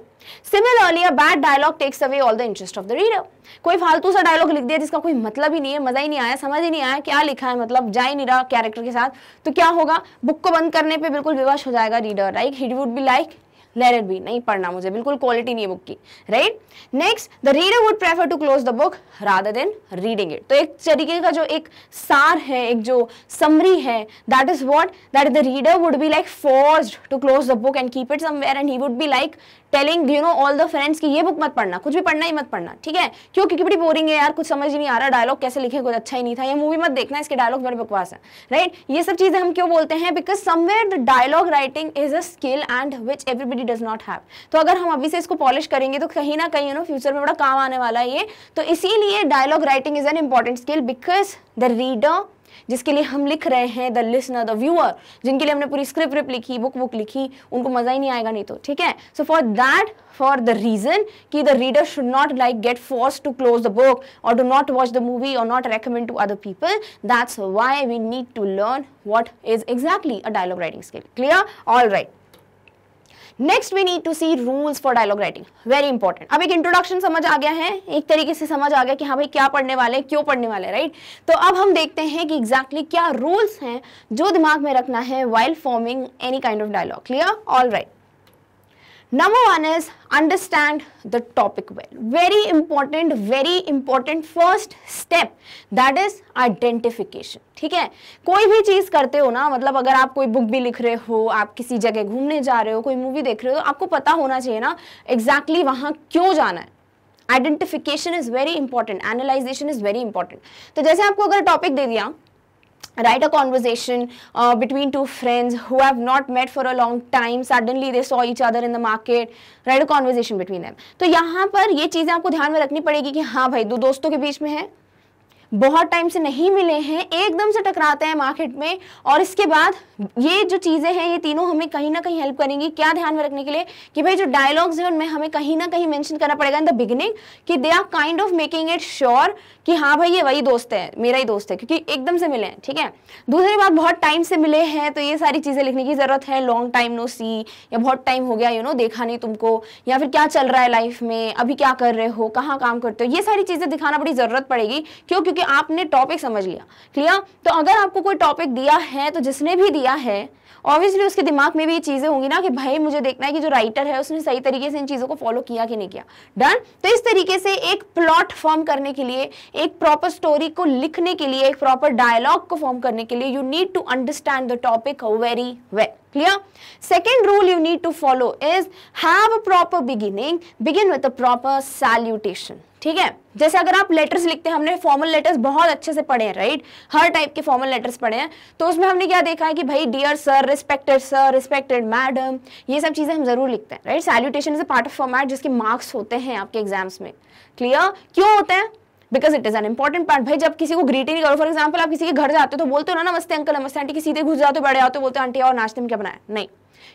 similarly a bad dialogue takes away all the interest of the reader कोई फालतू सा डायलॉग लिख दिया जिसका कोई मतलब ही नहीं है मज़ा ही नहीं आया समझ ही नहीं आया क्या लिखा है मतलब जा ही नहीं रहा कैरेक्टर के साथ तो क्या होगा बुक को बंद करने पर बिल्कुल विवश हो जाएगा reader right he'd would be like let it be नहीं पढ़ना मुझे बिल्कुल क्वालिटी नहीं है बुक की right next the reader would prefer to close the book rather than reading it तो एक तरीके का जो एक सार है एक जो समरी है that is what that the reader would be like force to close the book and keep it somewhere and he would be like telling you know all the friends की ये बुक मत पढ़ना कुछ भी पढ़ना ही मत पढ़ना ठीक है क्यों क्योंकि बड़ी बोरिंग है यार कुछ समझ ही नहीं आ रहा डायलॉग कैसे लिखे कुछ अच्छा ही नहीं था ये मूवी मत देखना इसके डायलॉग बड़े बकवास है राइट ये सब चीज़ें हम क्यों बोलते हैं because somewhere the dialogue writing is a skill and which everybody does not have तो अगर हम अभी से इसको पॉलिश करेंगे तो कहीं ना कहीं यू नो फ्यूचर में बड़ा काम आने वाला है ये तो इसीलिए dialogue writing is an important skill because the reader जिसके लिए हम लिख रहे हैं द लिसनर द व्यूअर जिनके लिए हमने पूरी स्क्रिप्ट रिप लिखी बुक वुक लिखी उनको मज़ा ही नहीं आएगा नहीं तो ठीक है so for that for the reason कि the reader should not like get force to close the book और do not watch the movie और not recommend to other people that's why we need to learn what is exactly a dialogue writing skill clear all right next we need to see rules for dialogue writing very important अब एक introduction समझ आ गया है एक तरीके से समझ आ गया कि हाँ भाई क्या पढ़ने वाले हैं क्यों पढ़ने वाले राइट राइट तो अब हम देखते हैं कि एग्जैक्टली exactly क्या रूल्स हैं जो दिमाग में रखना है while forming any kind of dialogue clear all right number one is understand the topic well very important very important first step that is identification ठीक है कोई भी चीज़ करते हो ना मतलब अगर आप कोई बुक भी लिख रहे हो आप किसी जगह घूमने जा रहे हो कोई मूवी देख रहे हो तो आपको पता होना चाहिए ना एग्जैक्टली exactly वहाँ क्यों जाना है identification is very important analyzation is very important तो जैसे आपको अगर टॉपिक दे दिया write a conversation uh, between two friends who have not met for a long time suddenly they saw each other in the market write a conversation between them to yahan par ye cheeze aapko dhyan mein rakhni padegi ki ha bhai do दोस्तों ke beech mein hai बहुत time से नहीं मिले हैं एकदम से टकराते हैं मार्केट में और इसके बाद ये जो चीज़ें हैं ये तीनों हमें कहीं ना कहीं हेल्प करेंगी क्या ध्यान में रखने के लिए कि भाई जो डायलॉग्स हैं उनमें हमें कहीं ना कहीं मेंशन करना पड़ेगा इन द बिगिनिंग कि they are kind of making it sure कि हाँ भाई ये वही दोस्त है मेरा ही दोस्त है क्योंकि एकदम से मिले हैं ठीक है दूसरी बात बहुत टाइम से मिले हैं तो ये सारी चीज़ें लिखने की ज़रूरत है लॉन्ग टाइम नो सी या बहुत टाइम हो गया यू नो देखा नहीं तुमको या फिर क्या चल रहा है लाइफ में अभी क्या कर रहे हो कहाँ काम करते हो ये सारी चीज़ें दिखाना बड़ी ज़रूरत पड़ेगी क्यों क्योंकि क्योंकि आपने टॉपिक समझ लिया क्लियर तो अगर आपको कोई टॉपिक दिया है तो जिसने भी दिया है ऑब्वियसली उसके दिमाग में भी ये चीज़ें होंगी ना कि भाई मुझे देखना है कि जो राइटर है उसने सही तरीके से इन चीज़ों को फॉलो किया कि नहीं किया डन तो इस तरीके से एक प्लॉट फॉर्म करने के लिए एक प्रॉपर स्टोरी को लिखने के लिए एक प्रॉपर डायलॉग को फॉर्म करने के लिए you need to understand the topic very well clear second rule you need to follow is have a proper beginning begin with a proper salutation ठीक है जैसे अगर आप लेटर्स लिखते हैं हमने फॉर्मल लेटर्स बहुत अच्छे से पढ़े हैं राइट हर टाइप के फॉर्मल लेटर्स पढ़े हैं तो उसमें हमने क्या देखा है कि भाई dear sir respected sir respected madam ये सब चीज़ें हम जरूर लिखते हैं right salutation is a part of format जिसके मार्क्स होते हैं आपके एग्जाम्स में क्लियर क्यों होते हैं because it is an important part भाई जब किसी को ग्रीटिंग नहीं करो फॉर एग्जाम्पल आप किसी के घर जाते हो तो बोलते हो ना नमस्ते अंकल नमस्ते आंटी की सीधे घुस जाते हो बड़े आते हो बोलते हो आंटी और नाश्ते में क्या बनाया नहीं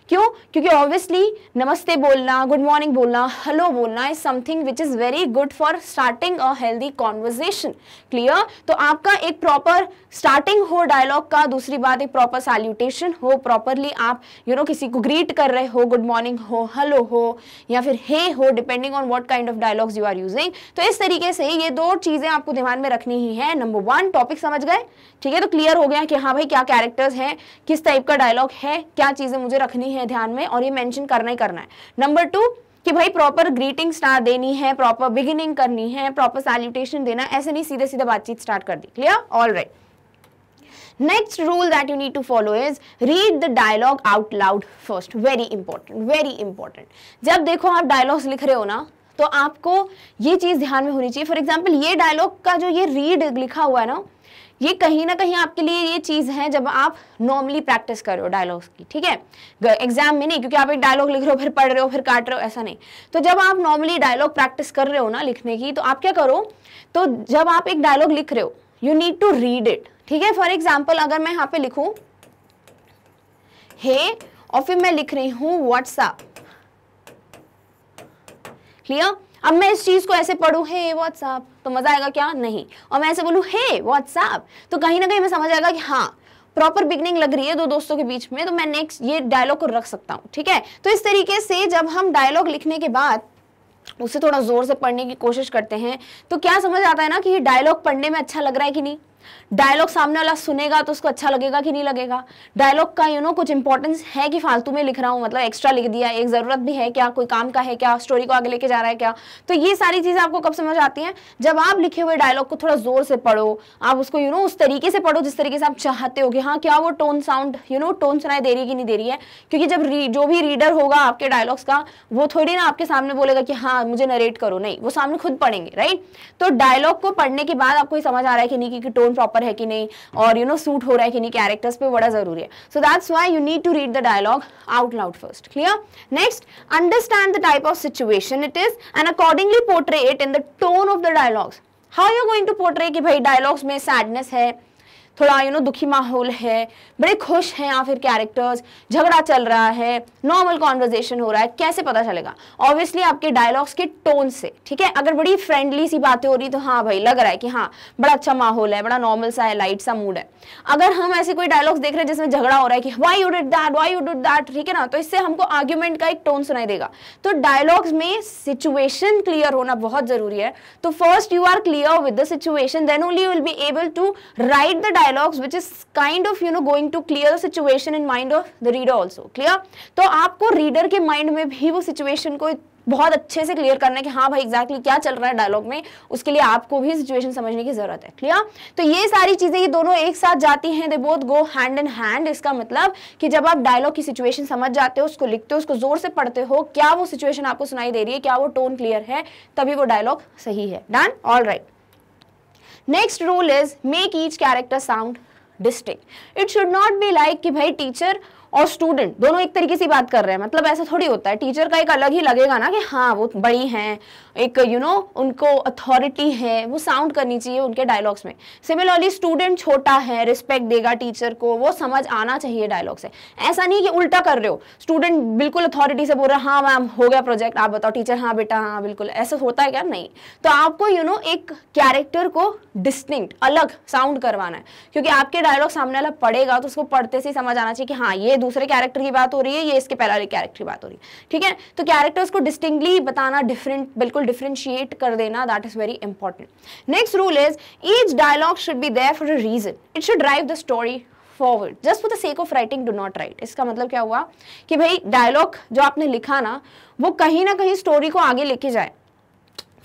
क्यों क्योंकि ऑब्वियसली नमस्ते बोलना गुड मॉर्निंग बोलना हेलो बोलना is something which is very good for starting a healthy conversation clear तो आपका एक प्रॉपर स्टार्टिंग हो डायलॉग का दूसरी बात एक प्रॉपर सैल्यूटेशन हो प्रॉपरली आप यू you नो know, किसी को ग्रीट कर रहे हो गुड मॉर्निंग हो हेलो हो या फिर हे hey, हो depending on what kind of dialogues you are using तो इस तरीके से ये दो चीज़ें आपको ध्यान में रखनी ही है नंबर वन टॉपिक समझ गए ठीक है तो क्लियर हो गया कि हाँ भाई क्या कैरेक्टर्स हैं किस टाइप का डायलॉग है क्या चीज़ें मुझे रखनी है है ध्यान में और ये मेंशन करना ही करना है नंबर टू कि भाई प्रॉपर ग्रीटिंग स्टार देनी है प्रॉपर बिगिनिंग करनी है प्रॉपर सैल्यूटेशन देना ऐसे नहीं सीधे सीधे बातचीत स्टार्ट कर दी clear all right next rule that you need to follow is read the dialogue out loud first very important very important जब देखो आप डायलॉग्स लिख रहे हो ना तो आपको ये चीज़ ध्यान में होनी चाहिए फॉर एग्जाम्पल ये डायलॉग का जो ये रीड लिखा हुआ है ना ये कहीं ना कहीं आपके लिए ये चीज़ है जब आप नॉर्मली प्रैक्टिस कर रहे हो डायलॉग्स की ठीक है एग्जाम में नहीं क्योंकि आप एक डायलॉग लिख रहे हो फिर पढ़ रहे हो फिर काट रहे हो ऐसा नहीं तो जब आप नॉर्मली डायलॉग प्रैक्टिस कर रहे हो ना लिखने की तो आप क्या करो तो जब आप एक डायलॉग लिख रहे हो you need to read it ठीक है फॉर एग्जाम्पल अगर मैं यहाँ पे लिखू हे और फिर मैं लिख रही हूँ व्हाट्सअप क्लियर अब मैं इस चीज़ को ऐसे पढ़ू हे व्हाट्सअप तो मज़ा आएगा क्या नहीं और मैं ऐसे बोलू हे व्हाट्सएप तो कहीं ना कहीं मैं समझ आएगा कि हाँ प्रॉपर बिगनिंग लग रही है दो दोस्तों के बीच में तो मैं नेक्स्ट ये डायलॉग को रख सकता हूँ ठीक है तो इस तरीके से जब हम डायलॉग लिखने के बाद उसे थोड़ा जोर से पढ़ने की कोशिश करते हैं तो क्या समझ आता है ना कि ये डायलॉग पढ़ने में अच्छा लग रहा है कि नहीं डायलॉग सामने वाला सुनेगा तो उसको अच्छा लगेगा कि नहीं लगेगा डायलॉग का यू you नो know, कुछ इंपॉर्टेंस है कि फालतू में लिख रहा हूँ मतलब एक्स्ट्रा लिख दिया एक ज़रूरत भी है क्या कोई काम का है क्या स्टोरी को आगे लेके जा रहा है क्या तो ये सारी चीज़ें आपको कब समझ आती हैं जब आप लिखे हुए डायलॉग को थोड़ा ज़ोर से पढ़ो आप उसको यू you नो know, उस तरीके से पढ़ो जिस तरीके से आप चाहते हो कि हाँ क्या वो tone sound you know tone सुनाई दे रही है कि नहीं दे रही है क्योंकि जब जो भी रीडर होगा आपके डायलॉग्स का वो थोड़ी ना आपके सामने बोलेगा कि हाँ मुझे नरेट करो नहीं वो सामने खुद पढ़ेंगे राइट तो डायलॉग को पढ़ने के बाद आपको समझ आ रहा है कि नहीं कि टोन प्रॉपर है कि नहीं और यू नो सूट हो रहा है कि नहीं कैरेक्टर्स पे बड़ा जरूरी है so that's why you need to read the dialogue out loud first clear next understand the type of situation it is and accordingly portray it in the tone of the dialogues how you going to portray कि भाई dialogues में sadness है थोड़ा you know दुखी माहौल है बड़े खुश हैं या फिर कैरेक्टर्स झगड़ा चल रहा है नॉर्मल कॉन्वर्जेशन हो रहा है कैसे पता चलेगा ऑब्वियसली आपके डायलॉग्स के टोन से ठीक है अगर बड़ी फ्रेंडली सी बातें हो रही तो हाँ भाई लग रहा है कि हाँ बड़ा अच्छा माहौल है बड़ा नॉर्मल सा है लाइट सा मूड है अगर हम ऐसे कोई डायलॉग्स देख रहे हैं जिसमें झगड़ा हो रहा है कि why you did that why you did that ठीक है ना तो इससे हमको आर्ग्यूमेंट का एक टोन सुनाई देगा तो डायलॉग्स में सिचुएशन क्लियर होना बहुत जरूरी है तो first you are clear with the situation then only you will be able to write the dialogues which is kind of you know going to clear situation in mind of the reader also clear तो आपको reader के mind में भी वो situation को बहुत अच्छे से क्लियर करना है कि हाँ भाई एग्जैक्टली exactly क्या चल रहा है डायलॉग में उसके लिए आपको भी सिचुएशन समझने की जरूरत है क्लियर तो ये सारी चीजें ये दोनों एक साथ जाती हैं they both go hand in hand इसका मतलब कि जब आप डायलॉग की सिचुएशन समझ जाते हो उसको लिखते हो उसको जोर से पढ़ते हो क्या वो सिचुएशन आपको सुनाई दे रही है क्या वो टोन क्लियर है तभी वो डायलॉग सही है done all right Next rule is make each character sound distinct. It should not be like ki bhai teacher और स्टूडेंट दोनों एक तरीके से बात कर रहे हैं मतलब ऐसा थोड़ी होता है टीचर का एक अलग ही लगेगा ना कि हाँ वो बड़ी हैं एक यू you नो know, उनको अथॉरिटी है वो साउंड करनी चाहिए उनके डायलॉग्स में सिमिलरली स्टूडेंट छोटा है रिस्पेक्ट देगा टीचर को वो समझ आना चाहिए डायलॉग से ऐसा नहीं कि उल्टा कर रहे हो स्टूडेंट बिल्कुल अथॉरिटी से बोल रहे हाँ मैम हो गया प्रोजेक्ट आप बताओ टीचर हाँ बेटा हाँ बिल्कुल ऐसा होता है क्या नहीं तो आपको यू you नो know, एक कैरेक्टर को डिस्टिंक्ट अलग साउंड करवाना है क्योंकि आपके डायलॉग सामने वाला पड़ेगा तो उसको पढ़ते से समझ आना चाहिए कि हाँ ये दूसरे कैरेक्टर की बात हो रही है ये इसके पहले वाले कैरेक्टर की बात हो रही है ठीक है तो कैरेक्टर्स को डिस्टिंगली बताना डिफरेंट बिल्कुल डिफ्रेंशिएट कर देना that is very important next rule is each dialogue should be there for a reason it should drive the story forward just for the sake of writing do not write इसका मतलब क्या हुआ कि भाई dialogue जो आपने लिखा ना वो कहीं ना कहीं स्टोरी को आगे लेके जाए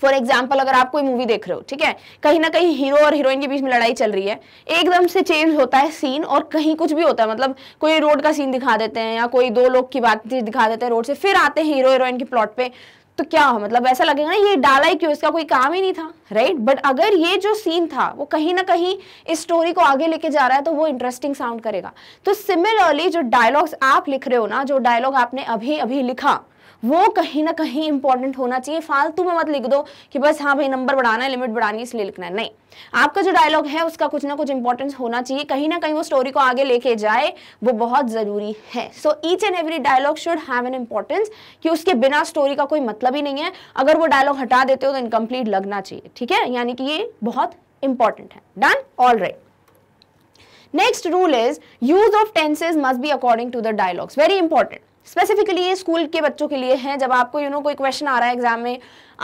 फॉर एग्जाम्पल अगर आप कोई मूवी देख रहे हो ठीक है कहीं ना कहीं हीरो और हीरोइन के बीच में लड़ाई चल रही है एकदम से चेंज होता है सीन और कहीं कुछ भी होता है मतलब कोई रोड का सीन दिखा देते हैं या कोई दो लोग की बात दिखा देते हैं रोड से फिर आते हैं हीरो हीरोइन के प्लॉट पे तो क्या हो मतलब ऐसा लगेगा ना ये डाला ही क्यों इसका कोई काम ही नहीं था राइट बट अगर ये जो सीन था वो कहीं ना कहीं इस स्टोरी को आगे लेके जा रहा है तो वो इंटरेस्टिंग साउंड करेगा तो सिमिलरली जो डायलॉग्स आप लिख रहे हो ना जो डायलॉग आपने अभी अभी लिखा वो कहीं ना कहीं इंपॉर्टेंट होना चाहिए फालतू में मत लिख दो कि बस हाँ भाई नंबर बढ़ाना है लिमिट बढ़ानी है इसलिए लिखना है नहीं आपका जो डायलॉग है उसका कुछ ना कुछ इंपॉर्टेंस होना चाहिए कहीं ना कहीं वो स्टोरी को आगे लेके जाए वो बहुत ज़रूरी है so each and every dialogue should have an importance कि उसके बिना स्टोरी का कोई मतलब ही नहीं है अगर वो डायलॉग हटा देते हो तो इनकम्प्लीट लगना चाहिए ठीक है यानी कि ये बहुत इंपॉर्टेंट है done all right next rule is use of tenses must be according to the dialogues very important specifically ये स्कूल के बच्चों के लिए हैं जब आपको यू you नो know, कोई क्वेश्चन आ रहा है एग्जाम में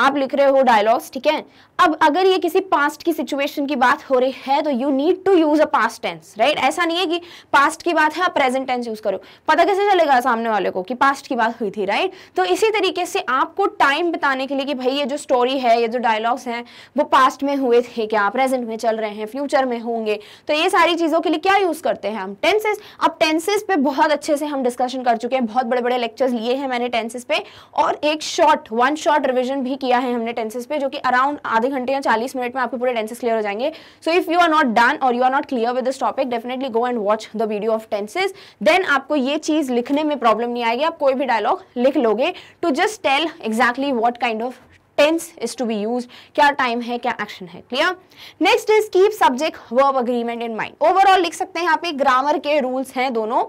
आप लिख रहे हो डायलॉग्स ठीक है अब अगर ये किसी पास्ट की सिचुएशन की बात हो रही है तो you need to use a past tense right ऐसा नहीं है कि पास्ट की बात है आप प्रेजेंट टेंस यूज करो पता कैसे चलेगा सामने वाले को कि पास्ट की बात हुई थी राइट right? तो इसी तरीके से आपको टाइम बताने के लिए कि भाई ये जो स्टोरी है ये जो डायलॉग्स हैं वो पास्ट में हुए थे क्या प्रेजेंट में चल रहे हैं फ्यूचर में होंगे तो ये सारी चीज़ों के लिए क्या यूज करते हैं हम टेंसेस अब टेंसेस पे बहुत अच्छे से हम डिस्कशन कर चुके हैं बहुत बड़े बड़े लेक्चर्स लिए हैं मैंने टेंसेस पे और एक शॉर्ट वन शॉर्ट रिविजन भी किया है हमने टेंसेस पे जो कि अराउंड आधे आधे घंटे या चालीस मिनट में आपके पूरे टेंसेस क्लियर हो जाएंगे so if you are not done और you are not clear with this topic definitely go and watch the video of tenses then आपको ये चीज लिखने में प्रॉब्लम नहीं आएगी आप कोई भी डायलॉग लिख लोगे to just tell exactly what kind of tense is to be use क्या टाइम है क्या एक्शन है clear next is keep subject verb agreement in mind overall लिख सकते हैं यहाँ पे ग्रामर के रूल्स हैं दोनों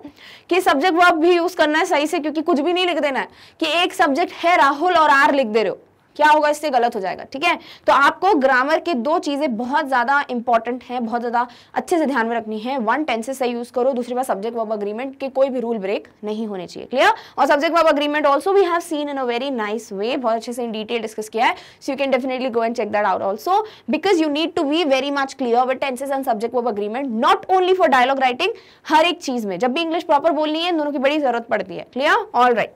कि सब्जेक्ट वर्ब भी यूज करना है सही से क्योंकि कुछ भी नहीं लिख देना है कि एक सब्जेक्ट है राहुल और आर लिख दे रहे हो क्या होगा इससे गलत हो जाएगा ठीक है तो आपको ग्रामर के दो चीज़ें बहुत ज़्यादा इंपॉर्टेंट हैं बहुत ज़्यादा अच्छे से ध्यान में रखनी है वन टेंसेस से यूज़ करो दूसरी बात सब्जेक्ट वर्ब अग्रीमेंट के कोई भी रूल ब्रेक नहीं होने चाहिए क्लियर और subject verb agreement also we have seen in a very nice way बहुत अच्छे से इन डिटेल डिस्कस किया है so you can definitely go and check that out also because you need to be very much clear with tenses and subject verb agreement not only for dialogue writing हर एक चीज़ में जब भी English proper बोलनी है दोनों की बड़ी जरूरत पड़ती है clear all right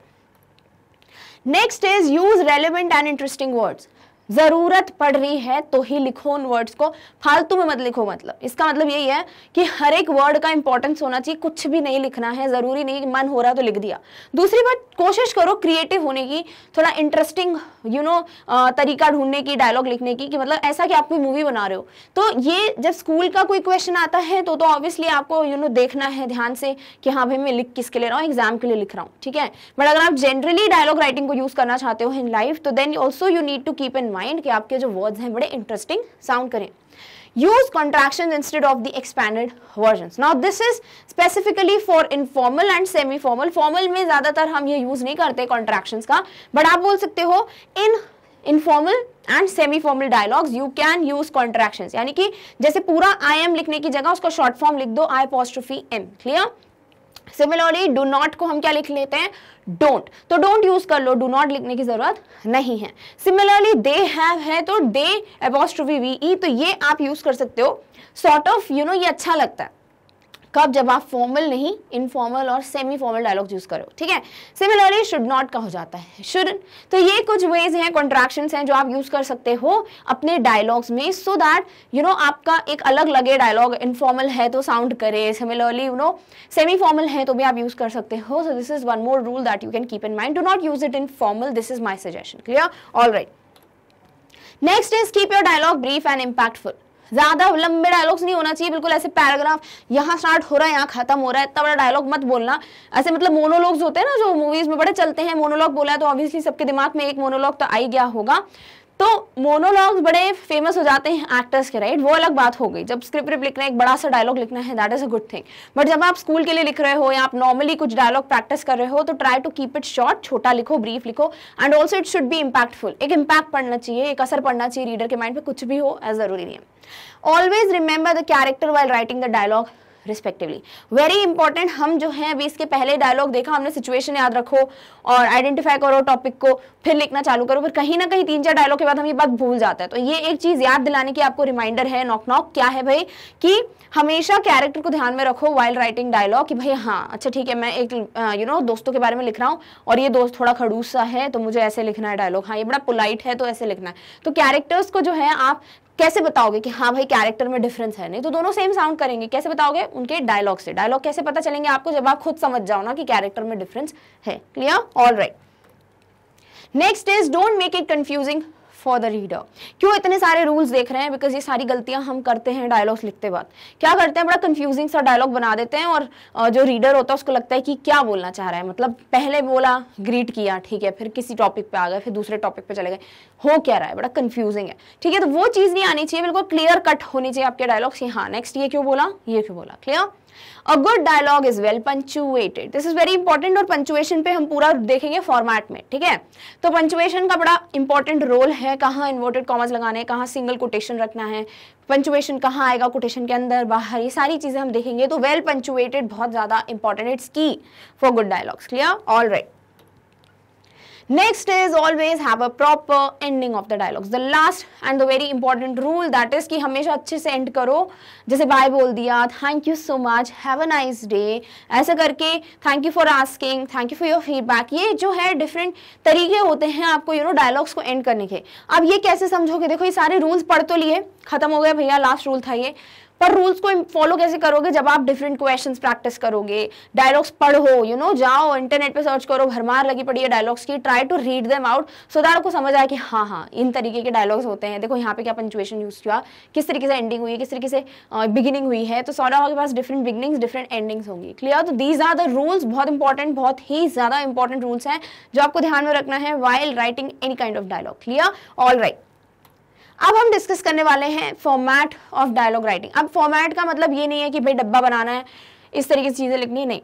next is use relevant and interesting words ज़रूरत पड़ रही है तो ही लिखो उन वर्ड्स को फालतू में मत लिखो मतलब इसका मतलब यही है कि हर एक वर्ड का इंपॉर्टेंस होना चाहिए कुछ भी नहीं लिखना है ज़रूरी नहीं मन हो रहा तो लिख दिया दूसरी बात कोशिश करो क्रिएटिव होने की थोड़ा इंटरेस्टिंग यू नो तरीका ढूंढने की डायलॉग लिखने की कि मतलब ऐसा कि आप कोई मूवी बना रहे हो तो ये जब स्कूल का कोई क्वेश्चन आता है तो तो ऑब्वियसली आपको यू you नो know, देखना है ध्यान से कि हाँ भाई मैं लिख किसके ले रहा हूँ एग्जाम के लिए लिख रहा हूँ ठीक है बट अगर आप जनरली डायलॉग राइटिंग को यूज़ करना चाहते हो इन लाइफ तो then also you need to keep in mind कि आपके जो वर्ड्स हैं बड़े इंटरेस्टिंग साउंड करें use contractions instead of the expanded versions. Now this is specifically for informal and semi-formal. Formal में ज़्यादातर हम ये use नहीं करते contractions का but आप बोल सकते हो in informal and semi-formal dialogues you can use contractions. यानी कि जैसे पूरा I am लिखने की जगह उसका short form लिख दो I apostrophe M. Clear? Similarly do not को हम क्या लिख लेते हैं डोंट तो डोंट यूज कर लो डू नॉट लिखने की जरूरत नहीं है सिमिलरली दे हैव है तो दे एबोस्ट्रोफी वी ई तो ये आप यूज कर सकते हो सॉर्ट ऑफ यू नो ये अच्छा लगता है कब जब आप फॉर्मल नहीं इनफॉर्मल और सेमी फॉर्मल डायलॉग यूज करो ठीक है सिमिलरली शुड नॉट का हो जाता है शुड तो ये कुछ वेज हैं कॉन्ट्रेक्शन हैं जो आप यूज कर सकते हो अपने डायलॉग्स में सो दैट यू नो आपका एक अलग लगे डायलॉग इनफॉर्मल है तो साउंड करे similarly you know semi formal है तो भी आप यूज कर सकते हो so this is one more rule that you can keep in mind do not use it in formal this is my suggestion clear all right next is keep your dialogue brief and impactful ज्यादा लंबे dialogues नहीं होना चाहिए बिल्कुल ऐसे paragraph यहाँ start हो रहा है यहाँ खत्म हो रहा है इतना बड़ा डायलॉग मत बोलना ऐसे मतलब मोनोलॉग्स होते हैं ना जो मूवीज में बड़े चलते हैं मोनोलॉग बोला है तो ऑब्वियसली सबके दिमाग में एक मोनोलॉग तो आई गया होगा तो मोनोलॉग्स बड़े फेमस हो जाते हैं एक्टर्स के राइट वो अलग बात हो गई जब स्क्रिप्ट लिखना है एक बड़ा सा डायलॉग लिखना है that is a good thing but जब आप स्कूल के लिए लिख रहे हो या आप नॉर्मली कुछ डायलॉग प्रैक्टिस कर रहे हो तो try to keep it short छोटा लिखो ब्रीफ लिखो एंड ऑल्सो इट शुड भी इम्पैक्टफुल एक इम्पैक्ट पढ़ना चाहिए एक असर पड़ना चाहिए रीडर के माइंड पर कुछ भी हो ऐसा जरूरी नहीं है always remember the character while writing the dialogue respectively very important हम जो हैं अभी इसके पहले डायलॉग देखा हमने सिचुएशन याद रखो और आइडेंटिफाई करो टॉपिक को फिर लिखना चालू करो फिर कहीं ना कहीं तीन चार डायलॉग के बाद हम ये बात भूल जाते हैं तो ये एक चीज़ याद दिलाने की आपको रिमाइंडर है नॉक नॉक क्या है भाई की हमेशा कैरेक्टर को ध्यान में रखो वाइल राइटिंग डायलॉग कि भाई हाँ अच्छा ठीक है मैं एक यू नो दोस्तों के बारे में लिख रहा हूँ और ये दोस्त थोड़ा खड़ूस सा है तो मुझे ऐसे लिखना है डायलॉग हाँ ये बड़ा पोलाइट है तो ऐसे लिखना है तो कैरेक्टर्स को जो है आप कैसे बताओगे कि हाँ भाई कैरेक्टर में डिफरेंस है नहीं तो दोनों सेम साउंड करेंगे कैसे बताओगे उनके डायलॉग से डायलॉग कैसे पता चलेंगे आपको जब आप खुद समझ जाओ ना कि कैरेक्टर में डिफरेंस है clear all right next is don't make it confusing for the reader क्यों इतने सारे रूल्स देख रहे हैं बिकॉज ये सारी गलतियां हम करते हैं डायलॉग्स लिखते वक्त क्या करते हैं बड़ा कंफ्यूजिंग सा डायलॉग बना देते हैं और जो रीडर होता है उसको लगता है कि क्या बोलना चाह रहा है मतलब पहले बोला ग्रीट किया ठीक है फिर किसी टॉपिक पे आ गए फिर दूसरे टॉपिक पे चले गए हो क्या रहा है बड़ा कंफ्यूजिंग है ठीक है तो वो चीज़ नहीं आनी चाहिए बिल्कुल क्लियर कट होनी चाहिए आपके डायलॉग्स हाँ नेक्स्ट ये क्यों बोला ये क्यों बोला clear a good dialogue is well punctuated this is very important और पंचुएशन पे हम पूरा देखेंगे फॉर्मेट में ठीक है तो पंचुएशन का बड़ा इंपॉर्टेंट रोल है है कहाँ इन्वर्टेड कॉमर्स लगाने हैं कहाँ सिंगल कोटेशन रखना है पंचुएशन कहाँ आएगा कोटेशन के अंदर बाहर ये सारी चीज़ें हम देखेंगे तो वेल पंचुएटेड बहुत ज़्यादा important it's key for good dialogues clear all right Next is always have a proper ending of the dialogues. The last and the very important rule that is कि हमेशा अच्छे से end करो जैसे bye बोल दिया thank you so much have a nice day ऐसे करके thank you for asking thank you for your feedback ये जो है different तरीके होते हैं आपको you know dialogues को end करने के अब ये कैसे समझोगे देखो ये सारे rules पढ़ तो लिए खत्म हो गया भैया last rule था ये पर रूल्स को फॉलो कैसे करोगे जब आप डिफरेंट क्वेश्चंस प्रैक्टिस करोगे डायलॉग्स पढ़ो यू you नो know, जाओ इंटरनेट पे सर्च करो भरमार लगी पड़ी है डायलॉग्स की try to read them out so that आपको समझ आए कि हाँ हाँ इन तरीके के डायलॉग्स होते हैं देखो यहाँ पे क्या पंचुएशन यूज किया किस तरीके से एंडिंग हुई है किस तरीके से बिगिनिंग हुई है तो सौरभ आपके पास डिफरेंट बिगिनिंग्स डिफरेंट एंडिंग्स होंगी क्लियर तो दीज आर द रूल्स बहुत इंपॉर्टेंट बहुत ही ज़्यादा इंपॉर्टेंट रूल्स हैं जो आपको ध्यान में रखना है while writing any kind of dialogue clear all right अब हम डिस्कस करने वाले हैं फॉर्मेट ऑफ डायलॉग राइटिंग अब फॉर्मेट का मतलब ये नहीं है कि भाई डब्बा बनाना है इस तरीके की चीज़ें लिखनी नहीं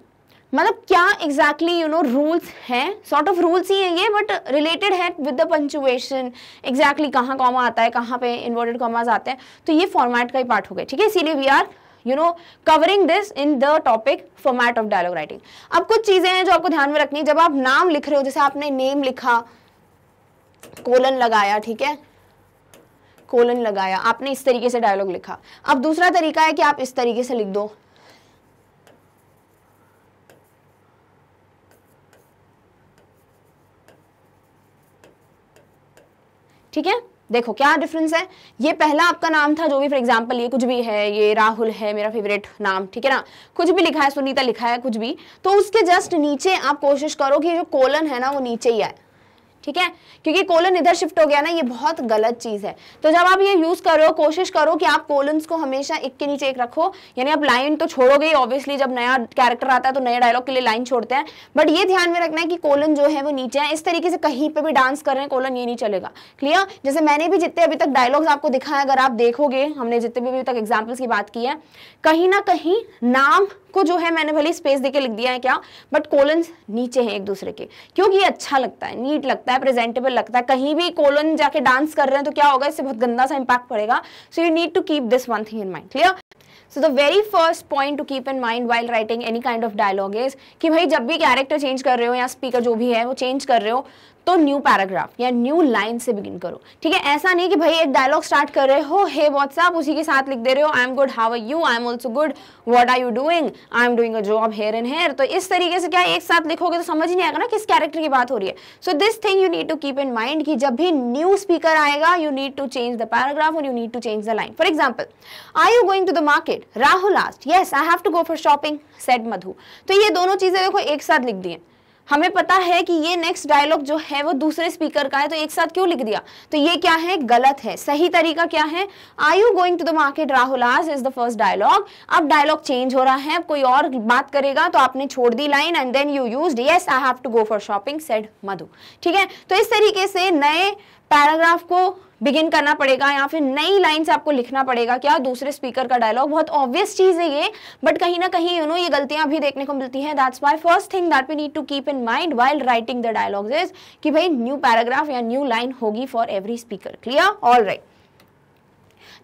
मतलब क्या एग्जैक्टली यू नो रूल्स हैं सॉर्ट ऑफ रूल्स ही हैं ये बट रिलेटेड है विद द पंचुएशन एग्जैक्टली कहाँ कॉमा आता है कहाँ पे इन्वर्टेड कॉमाज आते हैं तो ये फॉर्मेट का ही पार्ट हो गया ठीक है इसीलिए we are you know covering this in the topic format of dialogue writing अब कुछ चीज़ें हैं जो आपको ध्यान में रखनी है जब आप नाम लिख रहे हो जैसे आपने नेम लिखा कोलन लगाया ठीक है कोलन लगाया आपने इस तरीके से डायलॉग लिखा अब दूसरा तरीका है कि आप इस तरीके से लिख दो ठीक है देखो क्या डिफरेंस है ये पहला आपका नाम था जो भी फॉर एग्जाम्पल ये कुछ भी है ये राहुल है मेरा फेवरेट नाम ठीक है ना कुछ भी लिखा है सुनीता लिखा है कुछ भी तो उसके जस्ट नीचे आप कोशिश करो कि जो कोलन है ना वो नीचे ही आए ठीक है क्योंकि कोलन इधर शिफ्ट हो गया ना ये बहुत गलत चीज है तो जब आप ये यूज करो कोशिश करो कि आप कोलन्स को हमेशा एक के नीचे एक रखो यानी आप लाइन तो छोड़ोगे ऑब्वियसली जब नया कैरेक्टर आता है तो नए डायलॉग के लिए लाइन छोड़ते हैं बट ये ध्यान में रखना है कि कोलन जो है वो नीचे है इस तरीके से कहीं पर भी डांस कर रहे हैं कोलन ये नहीं चलेगा क्लियर जैसे मैंने भी जितने अभी तक डायलॉग्स आपको दिखाए अगर आप देखोगे हमने जितने भी अभी तक एग्जाम्पल्स की बात की है कहीं ना कहीं नाम को जो है मैंने भले स्पेस देके लिख दिया है क्या बट कोलन नीचे हैं एक दूसरे के क्योंकि ये अच्छा लगता है नीट लगता है प्रेजेंटेबल लगता है कहीं भी कोलन जाके डांस कर रहे हैं तो क्या होगा इससे बहुत गंदा सा इंपैक्ट पड़ेगा so you need to keep this one thing in mind clear so the very first point to keep in mind while writing any kind of dialogue is कि भाई जब भी कैरेक्टर चेंज कर रहे हो या स्पीकर जो भी है वो चेंज कर रहे हो तो न्यू पैराग्राफ या न्यू लाइन से बिगिन करो ठीक है ऐसा नहीं कि भाई एक डायलॉग स्टार्ट कर रहे हो हे व्हाट्सअप उसी के साथ लिख दे रहे हो I am good how are you I am also good what are you doing I am doing a job here and here तो इस तरीके से क्या एक साथ लिखोगे तो समझ नहीं आएगा ना किस कैरेक्टर की बात हो रही है so this thing you need to keep in mind कि जब भी न्यू स्पीकर आएगा you need to change the paragraph और you need to change the line for example I you going to the market Rahul लास्ट yes I have to go for shopping said Madhu तो ये दोनों चीजें देखो एक साथ लिख दी है हमें पता है कि ये नेक्स्ट डायलॉग जो है वो दूसरे स्पीकर का है तो एक साथ क्यों लिख दिया तो ये क्या है गलत है सही तरीका क्या है I you going to the market Rahul आज इज द फर्स्ट डायलॉग अब डायलॉग चेंज हो रहा है अब कोई और बात करेगा तो आपने छोड़ दी line and then you use yes I have to go for shopping said Madhu ठीक है तो इस तरीके से नए पैराग्राफ को बिगिन करना पड़ेगा या फिर नई लाइन से आपको लिखना पड़ेगा क्या दूसरे स्पीकर का डायलॉग बहुत ऑब्वियस चीज़ है ये बट कहीं ना कहीं यू नो ये गलतियां भी देखने को मिलती है that's my first thing that we need to keep in mind while writing the dialogue is कि भाई न्यू पैराग्राफ या न्यू लाइन होगी for every speaker clear all right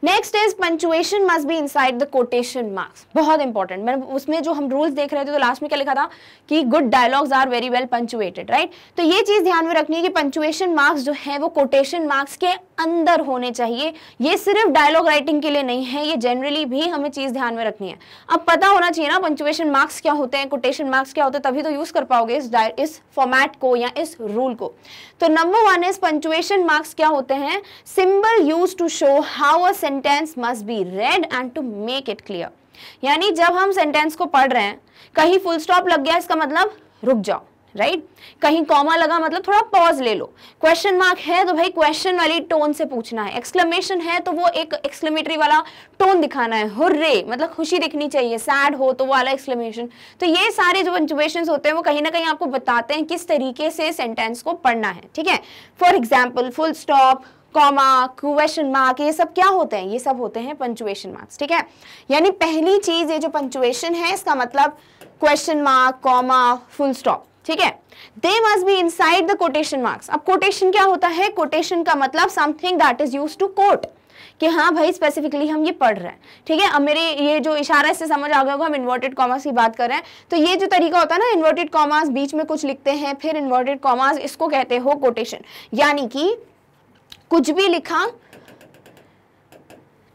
next is punctuation must be inside the quotation marks बहुत important मैंने उसमें जो हम rules देख रहे थे तो लास्ट में क्या लिखा था कि good dialogues are very well punctuated right तो ये चीज ध्यान में रखनी है कि पंचुएशन मार्क्स जो है वो कोटेशन मार्क्स के अंदर होने चाहिए ये सिर्फ डायलॉग राइटिंग के लिए नहीं है ये जनरली भी हमें चीज़ ध्यान में रखनी है अब पता होना चाहिए ना पंचुएशन मार्क्स क्या होते हैं कोटेशन मार्क्स क्या होते हैं तभी तो यूज़ कर पाओगे इस इस फॉर्मेट को या इस रूल को तो number one is punctuation marks क्या होते हैं symbol use to show how a sentence must be read and to make it clear यानी जब हम सेंटेंस को पढ़ रहे हैं कहीं फुल स्टॉप लग गया इसका मतलब रुक जाओ राइट कहीं कॉमा लगा मतलब थोड़ा पॉज ले लो क्वेश्चन मार्क है तो भाई क्वेश्चन वाली टोन से पूछना है एक्सक्लेमेशन है तो वो एक एक्सक्लेमेटरी वाला टोन दिखाना है हुर्रे मतलब खुशी दिखनी चाहिए सैड हो तो वाला एक्सक्लेमेशन तो ये सारे जो पंचुएशन होते हैं वो कहीं ना कहीं आपको बताते हैं किस तरीके से सेंटेंस को पढ़ना है ठीक है for example full stop comma question mark ये सब क्या होते हैं ये सब होते हैं पंचुएशन मार्क्स ठीक है यानी पहली चीज ये जो पंचुएशन है इसका मतलब question mark comma full stop ठीक है they must be inside the quotation marks अब कोटेशन क्या होता है कोटेशन का मतलब something that is use to quote कि हाँ भाई स्पेसिफिकली हम ये पढ़ रहे हैं ठीक है अब मेरे ये जो इशारा इससे समझ आ गया होगा हम इन्वर्टेड कॉमर्स की बात कर रहे हैं तो ये जो तरीका होता है ना इन्वर्टेड कॉमर्स बीच में कुछ लिखते हैं फिर इन्वर्टेड कॉमर्स इसको कहते हो कोटेशन यानी कि कुछ भी लिखा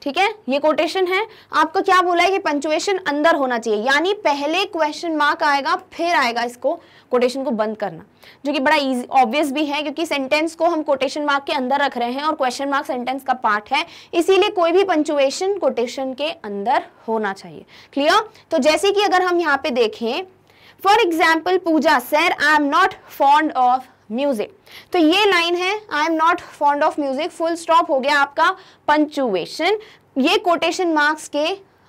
ठीक है ये कोटेशन है आपको क्या बोला है कि पंचुएशन अंदर होना चाहिए यानी पहले क्वेश्चन मार्क आएगा फिर आएगा इसको कोटेशन को बंद करना जो कि बड़ा इजी ऑब्वियस भी है क्योंकि सेंटेंस को हम कोटेशन मार्क के अंदर रख रहे हैं और क्वेश्चन मार्क सेंटेंस का पार्ट है इसीलिए कोई भी पंचुएशन कोटेशन के अंदर होना चाहिए क्लियर तो जैसे कि अगर हम यहाँ पे देखें for example Pooja sir I am not fond of music तो ये लाइन है I am not fond of music full stop हो गया आपका पंचुएशन ये कोटेशन मार्क्स के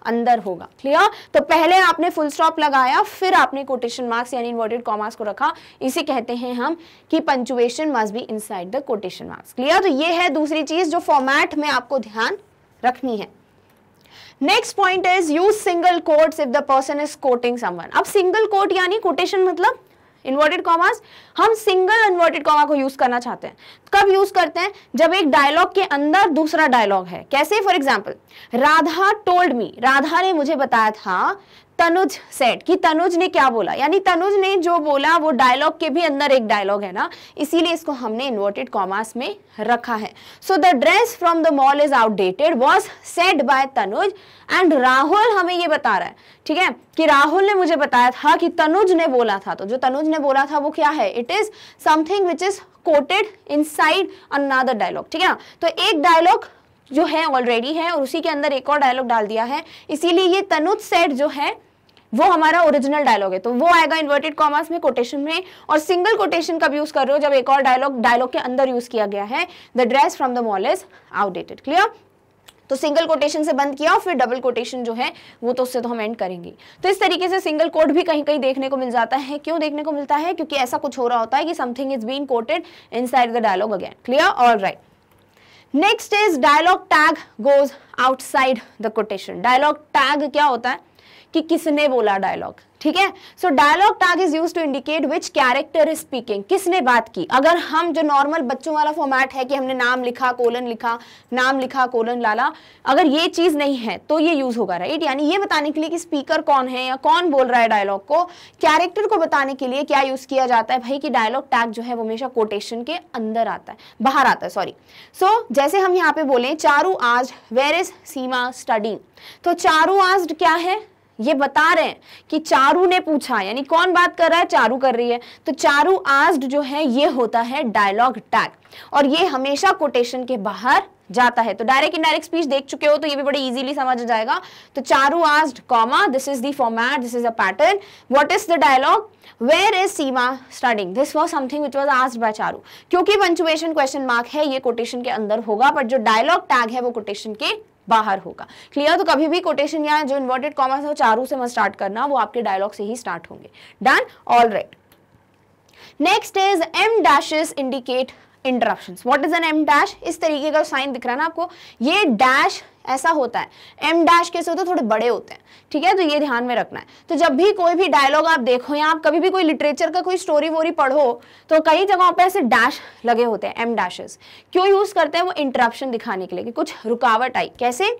अंदर होगा क्लियर तो पहले आपने फुल स्टॉप लगाया फिर आपने कोटेशन मार्क्स यानी इन्वर्टेड कॉमास को रखा इसे कहते हैं हम कि punctuation must be inside the quotation marks clear तो ये है दूसरी चीज जो फॉर्मेट में आपको ध्यान रखनी है next point is use single quotes if the person is quoting someone अब सिंगल कोट यानी कोटेशन मतलब इन्वर्टेड कॉमास हम सिंगल इन्वर्टेड कॉमा को यूज करना चाहते हैं कब यूज करते हैं जब एक डायलॉग के अंदर दूसरा डायलॉग है कैसे for example Radha told me Radha ने मुझे बताया था तनुज सेट कि तनुज ने क्या बोला यानी तनुज ने जो बोला वो डायलॉग के भी अंदर एक डायलॉग है ना इसीलिए इसको हमने इन्वर्टेड कॉमास में रखा है so the dress from the mall is outdated was said by Tanuj and Rahul हमें ये बता रहा है ठीक है कि राहुल ने मुझे बताया था कि तनुज ने बोला था तो जो तनुज ने बोला था वो क्या है it is something which is quoted inside another dialogue ठीक है ना तो एक डायलॉग जो है ऑलरेडी है और उसी के अंदर एक और डायलॉग डाल दिया है इसीलिए ये तनुज सेट जो है वो हमारा ओरिजिनल डायलॉग है तो वो आएगा इन्वर्टेड कॉमर्स में कोटेशन में और सिंगल कोटेशन का यूज कर रहे हो जब एक और डायलॉग डायलॉग के अंदर यूज किया गया है the dress from the mall is outdated clear तो सिंगल कोटेशन से बंद किया और फिर डबल कोटेशन जो है वो तो उससे तो हम एंड करेंगे तो इस तरीके से सिंगल कोट भी कहीं कहीं देखने को मिल जाता है क्यों देखने को मिलता है क्योंकि ऐसा कुछ हो रहा होता है कि something is been quoted in the dialogue again clear all right next is dialogue tag goes outside the quotation dialogue tag क्या होता है कि किसने बोला डायलॉग ठीक है so dialogue tag is use to indicate which character is speaking किसने बात की अगर हम जो नॉर्मल बच्चों वाला फॉर्मेट है कि हमने नाम लिखा कोलन लिखा नाम लिखा कोलन लाला अगर ये चीज नहीं है तो ये यूज होगा राइट यानी ये बताने के लिए कि स्पीकर कौन है या कौन बोल रहा है डायलॉग को कैरेक्टर को बताने के लिए क्या यूज किया जाता है भाई कि डायलॉग टैग जो है वो हमेशा कोटेशन के अंदर आता है बाहर आता है सॉरी सो so, जैसे हम यहाँ पे बोले चारू आज वेर इज सीमा स्टडी तो चारू आज क्या है ये बता रहे हैं कि चारू ने पूछा यानी कौन बात कर रहा है चारू कर रही है तो चारू आस्ड जो है ये होता है डायलॉग टैग और ये हमेशा कोटेशन के बाहर जाता है तो डायरेक्ट इनडायरेक्ट स्पीच देख चुके हो तो ये भी बड़े इजीली समझ जाएगा तो Charu asked comma this is the format this is a pattern what is the dialogue where is Seema starting this was something which was asked by Charu क्योंकि पंचुएशन क्वेश्चन मार्क है ये कोटेशन के अंदर होगा पर जो डायलॉग टैग है वो कोटेशन के बाहर होगा क्लियर तो कभी भी कोटेशन या जो इन्वर्टेड कॉमर्स है चारों चारू से मत स्टार्ट करना वो आपके डायलॉग से ही स्टार्ट होंगे done all right next is em dashes indicate interruption what is an em dash इस तरीके का साइन दिख रहा है ना आपको ये डैश ऐसा होता है एम डैश कैसे होते हैं थोड़े बड़े होते हैं ठीक है तो ये ध्यान में रखना है तो जब भी कोई भी डायलॉग आप देखो या आप कभी भी कोई लिटरेचर का कोई स्टोरी वोरी पढ़ो तो कई जगहों पर ऐसे डैश लगे होते हैं एम डैशेस क्यों यूज़ करते हैं वो इंटरप्शन दिखाने के लिए कि कुछ रुकावट आई कैसे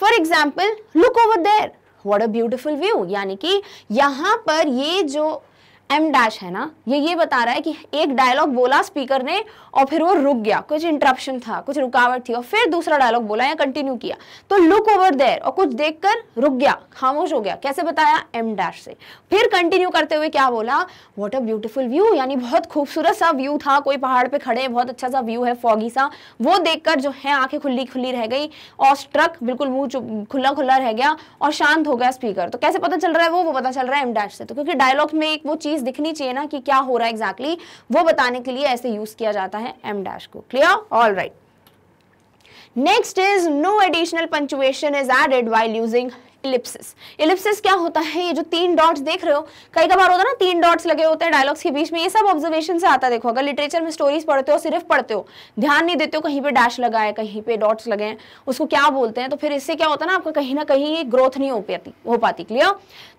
for example look over there what a beautiful view यानी कि यहाँ पर ये जो एम डैश है ना ये ये बता रहा है कि एक डायलॉग बोला स्पीकर ने और फिर वो रुक गया कुछ इंटरप्शन था कुछ रुकावट थी और फिर दूसरा डायलॉग बोला या कंटिन्यू किया तो लुक ओवर देर और कुछ देखकर रुक गया खामोश हो गया कैसे बताया एम डैश से फिर कंटिन्यू करते हुए क्या बोला वॉट अ ब्यूटिफुल व्यू यानी बहुत खूबसूरत सा व्यू था कोई पहाड़ पे खड़े बहुत अच्छा सा व्यू है फॉगी सा वो देखकर जो है आंखें खुली खुली रह गई और स्ट्रक बिल्कुल मुंह खुला खुला रह गया और शांत हो गया स्पीकर तो कैसे पता चल रहा है वो वो पता चल रहा है एम डैश से तो क्योंकि डायलॉग में एक वो चीज चीज़ दिखनी चाहिए ना कि क्या हो रहा है एग्जैक्टली वो बताने के लिए ऐसे यूज़ किया जाता है एम डैश को clear all right next is no additional punctuation is added while using ellipsis ellipsis क्या होता है ये जो तीन डॉट्स देख रहे हो कई कबार होता है ना तीन डॉट्स लगे होते हैं डायलॉग्स के बीच में ये सब ऑब्जर्वेशन से आता देखो अगर लिटरेचर में स्टोरीज पढ़ते हो सिर्फ पढ़ते हो ध्यान नहीं देते हो कहीं पे डैश लगा है कहीं पे डॉट्स लगे हैं उसको क्या बोलते हैं तो फिर इससे क्या होता है ना आपको कहीं ना कहीं ग्रोथ नहीं हो पाती हो पाती क्लियर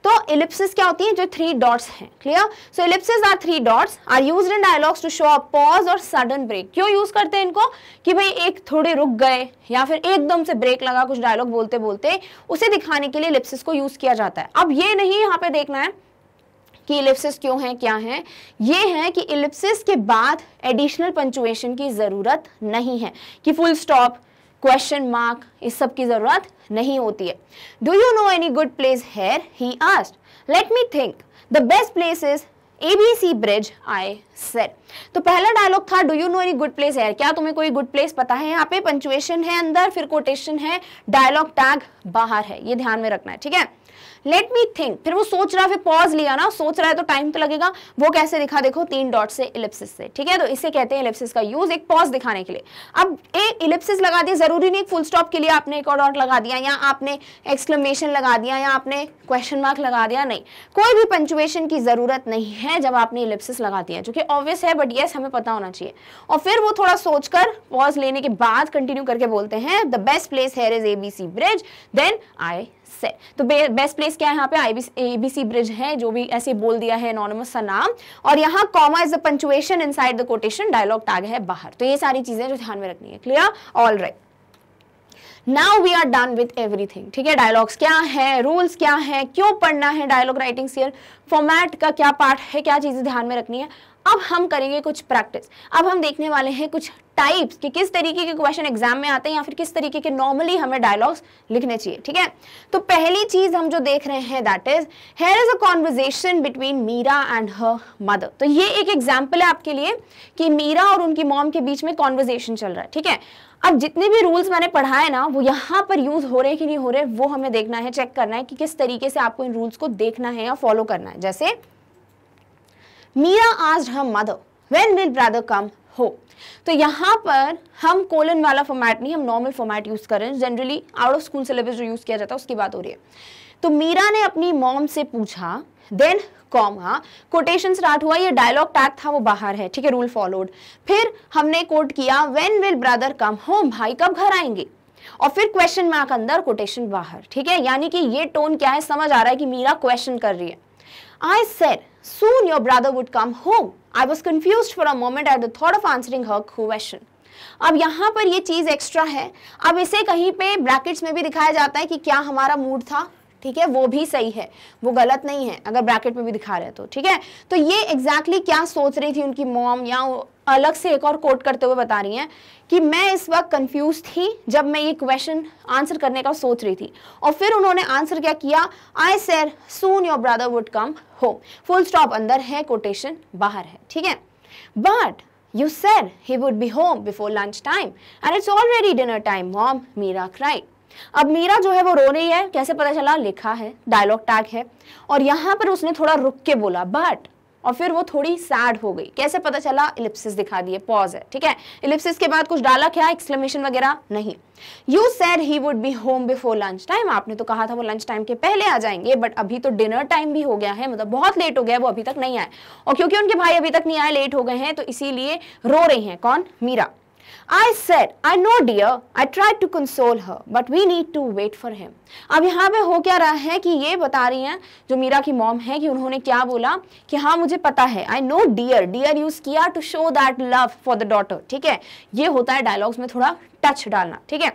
तो इलिप्सिस क्या होती है जो थ्री डॉट्स हैं clear so ellipsis are three dots are use in dialogues to show a pause और सडन ब्रेक क्यों यूज करते हैं इनको कि भाई एक थोड़े रुक गए या फिर एकदम से ब्रेक लगा कुछ डायलॉग बोलते बोलते उसे दिखाने के लिए लिप्सिस को यूज किया जाता है अब ये नहीं यहाँ पे देखना है कि इलिप्सिस क्यों है क्या है ये है कि इलिप्सिस के बाद एडिशनल पंचुएशन की ज़रूरत नहीं है कि फुल स्टॉप क्वेश्चन मार्क इस सब की ज़रूरत नहीं होती है do you know any good place here he asked let me think the best place is ABC bridge I sir तो पहला डायलॉग था do you know any good place here क्या तुम्हें कोई गुड प्लेस पता है यहाँ पे पंचुएशन है अंदर फिर कोटेशन है डायलॉग टैग बाहर है ये ध्यान में रखना है ठीक है लेट मी थिंक फिर वो सोच रहा है फिर पॉज लिया ना सोच रहा है तो टाइम तो लगेगा वो कैसे दिखा देखो तीन डॉट से इलिप्सिस से ठीक है तो इसे कहते हैं इलिप्सिस का यूज एक पॉज दिखाने के लिए अब एक इलिप्सिस लगा दिया जरूरी नहीं फुल स्टॉप के लिए आपने एक और डॉट लगा दिया या आपने एक्सक्लेमेशन लगा दिया या आपने क्वेश्चन मार्क लगा दिया नहीं कोई भी पंचुएशन की जरूरत नहीं है जब आपने इलिप्सिस लगा दिया जो कि ऑब्वियस है बट येस हमें पता होना चाहिए और फिर वो थोड़ा सोचकर पॉज लेने के बाद कंटिन्यू करके बोलते हैं the best place here is ABC bridge then I place है तो बे, बेस्ट प्लेस क्या है यहाँ पे एबीसी ब्रिज है जो भी ऐसे बोल दिया है एनोनमस का नाम और यहाँ comma is the punctuation inside the quotation dialogue tag है बाहर तो ये सारी चीजें जो ध्यान में रखनी है clear all right Now we are done with everything. ठीक है डायलॉग्स क्या है रूल्स क्या है क्यों पढ़ना है डायलॉग राइटिंग सीयर फॉर्मेट का क्या पार्ट है क्या चीज़ें ध्यान में रखनी है अब हम करेंगे कुछ प्रैक्टिस अब हम देखने वाले हैं कुछ टाइप्स कि किस तरीके के क्वेश्चन एग्जाम में आते हैं या फिर किस तरीके के नॉर्मली हमें डायलॉग्स लिखने चाहिए ठीक है तो पहली चीज हम जो देख रहे हैं that is here is a conversation between Meera and her mother तो ये एक एग्जाम्पल है आपके लिए कि मीरा और उनकी मॉम के बीच में कॉन्वर्जेशन चल रहा है ठीक है अब जितने भी रूल्स मैंने पढ़ाए ना वो यहाँ पर यूज हो रहे कि नहीं हो रहे वो हमें देखना है चेक करना है कि किस तरीके से आपको इन रूल्स को देखना है या फॉलो करना है जैसे Meera asked her mother when will brother come हो तो यहाँ पर हम कोलन वाला फॉर्मेट नहीं हम नॉर्मल फॉर्मेट यूज़ कर रहे हैं generally out of school syllabus जो यूज़ किया जाता है उसकी बात हो रही है तो मीरा ने अपनी मॉम से पूछा देन कॉमा कोटेशन स्टार्ट हुआ ये डायलॉग टैग था वो बाहर है ठीक है रूल फॉलोड फिर हमने कोट किया when will brother come home भाई कब घर आएंगे और फिर क्वेश्चन मार्क अंदर कोटेशन बाहर ठीक है यानी कि ये टोन क्या है समझ आ रहा है कि मीरा क्वेश्चन कर रही है I said Soon your brother would come home. I was confused for a moment at the thought of answering her question. अब यहां पर ये चीज़ एक्स्ट्रा है अब इसे कहीं पे ब्रैकेट्स में भी दिखाया जाता है कि क्या हमारा मूड था ठीक है वो भी सही है वो गलत नहीं है अगर ब्रैकेट में भी दिखा रहे तो ठीक है तो ये एग्जैक्टली exactly क्या सोच रही थी उनकी मॉम या अलग से एक और कोट करते हुए बता रही हैं कि मैं इस वक्त कंफ्यूज थी जब मैं ये क्वेश्चन आंसर करने का सोच रही थी और फिर उन्होंने आंसर क्या किया I sir soon your brother would come home full stop अंदर है कोटेशन बाहर है ठीक है but You he would be home before lunch time and it's already dinner time mom Meera cried. अब मीरा जो है वो रो रही है कैसे पता चला लिखा है डायलॉग टैग है और यहां पर उसने थोड़ा रुक के बोला बट और फिर वो थोड़ी सैड हो गई कैसे पता चला इलिप्सिस दिखा दिए पॉज है ठीक है इलिप्सिस के बाद कुछ डाला क्या एक्सप्लेमेशन वगैरह नहीं you said he would be home before lunch time आपने तो कहा था वो लंच टाइम के पहले आ जाएंगे बट अभी तो डिनर टाइम भी हो गया है मतलब बहुत लेट हो गया वो अभी तक नहीं आए और क्योंकि उनके भाई अभी तक नहीं आए लेट हो गए हैं तो इसीलिए रो रही हैं कौन Meera I said, I know dear, I tried to console her, but we need to wait for him. अब यहाँ पे हो क्या रहा है कि ये बता रही हैं जो मीरा की मॉम है कि उन्होंने क्या बोला कि हाँ मुझे पता है I know dear dear use किया to show that love for the daughter ठीक है ये होता है डायलॉग्स में थोड़ा टच डालना ठीक है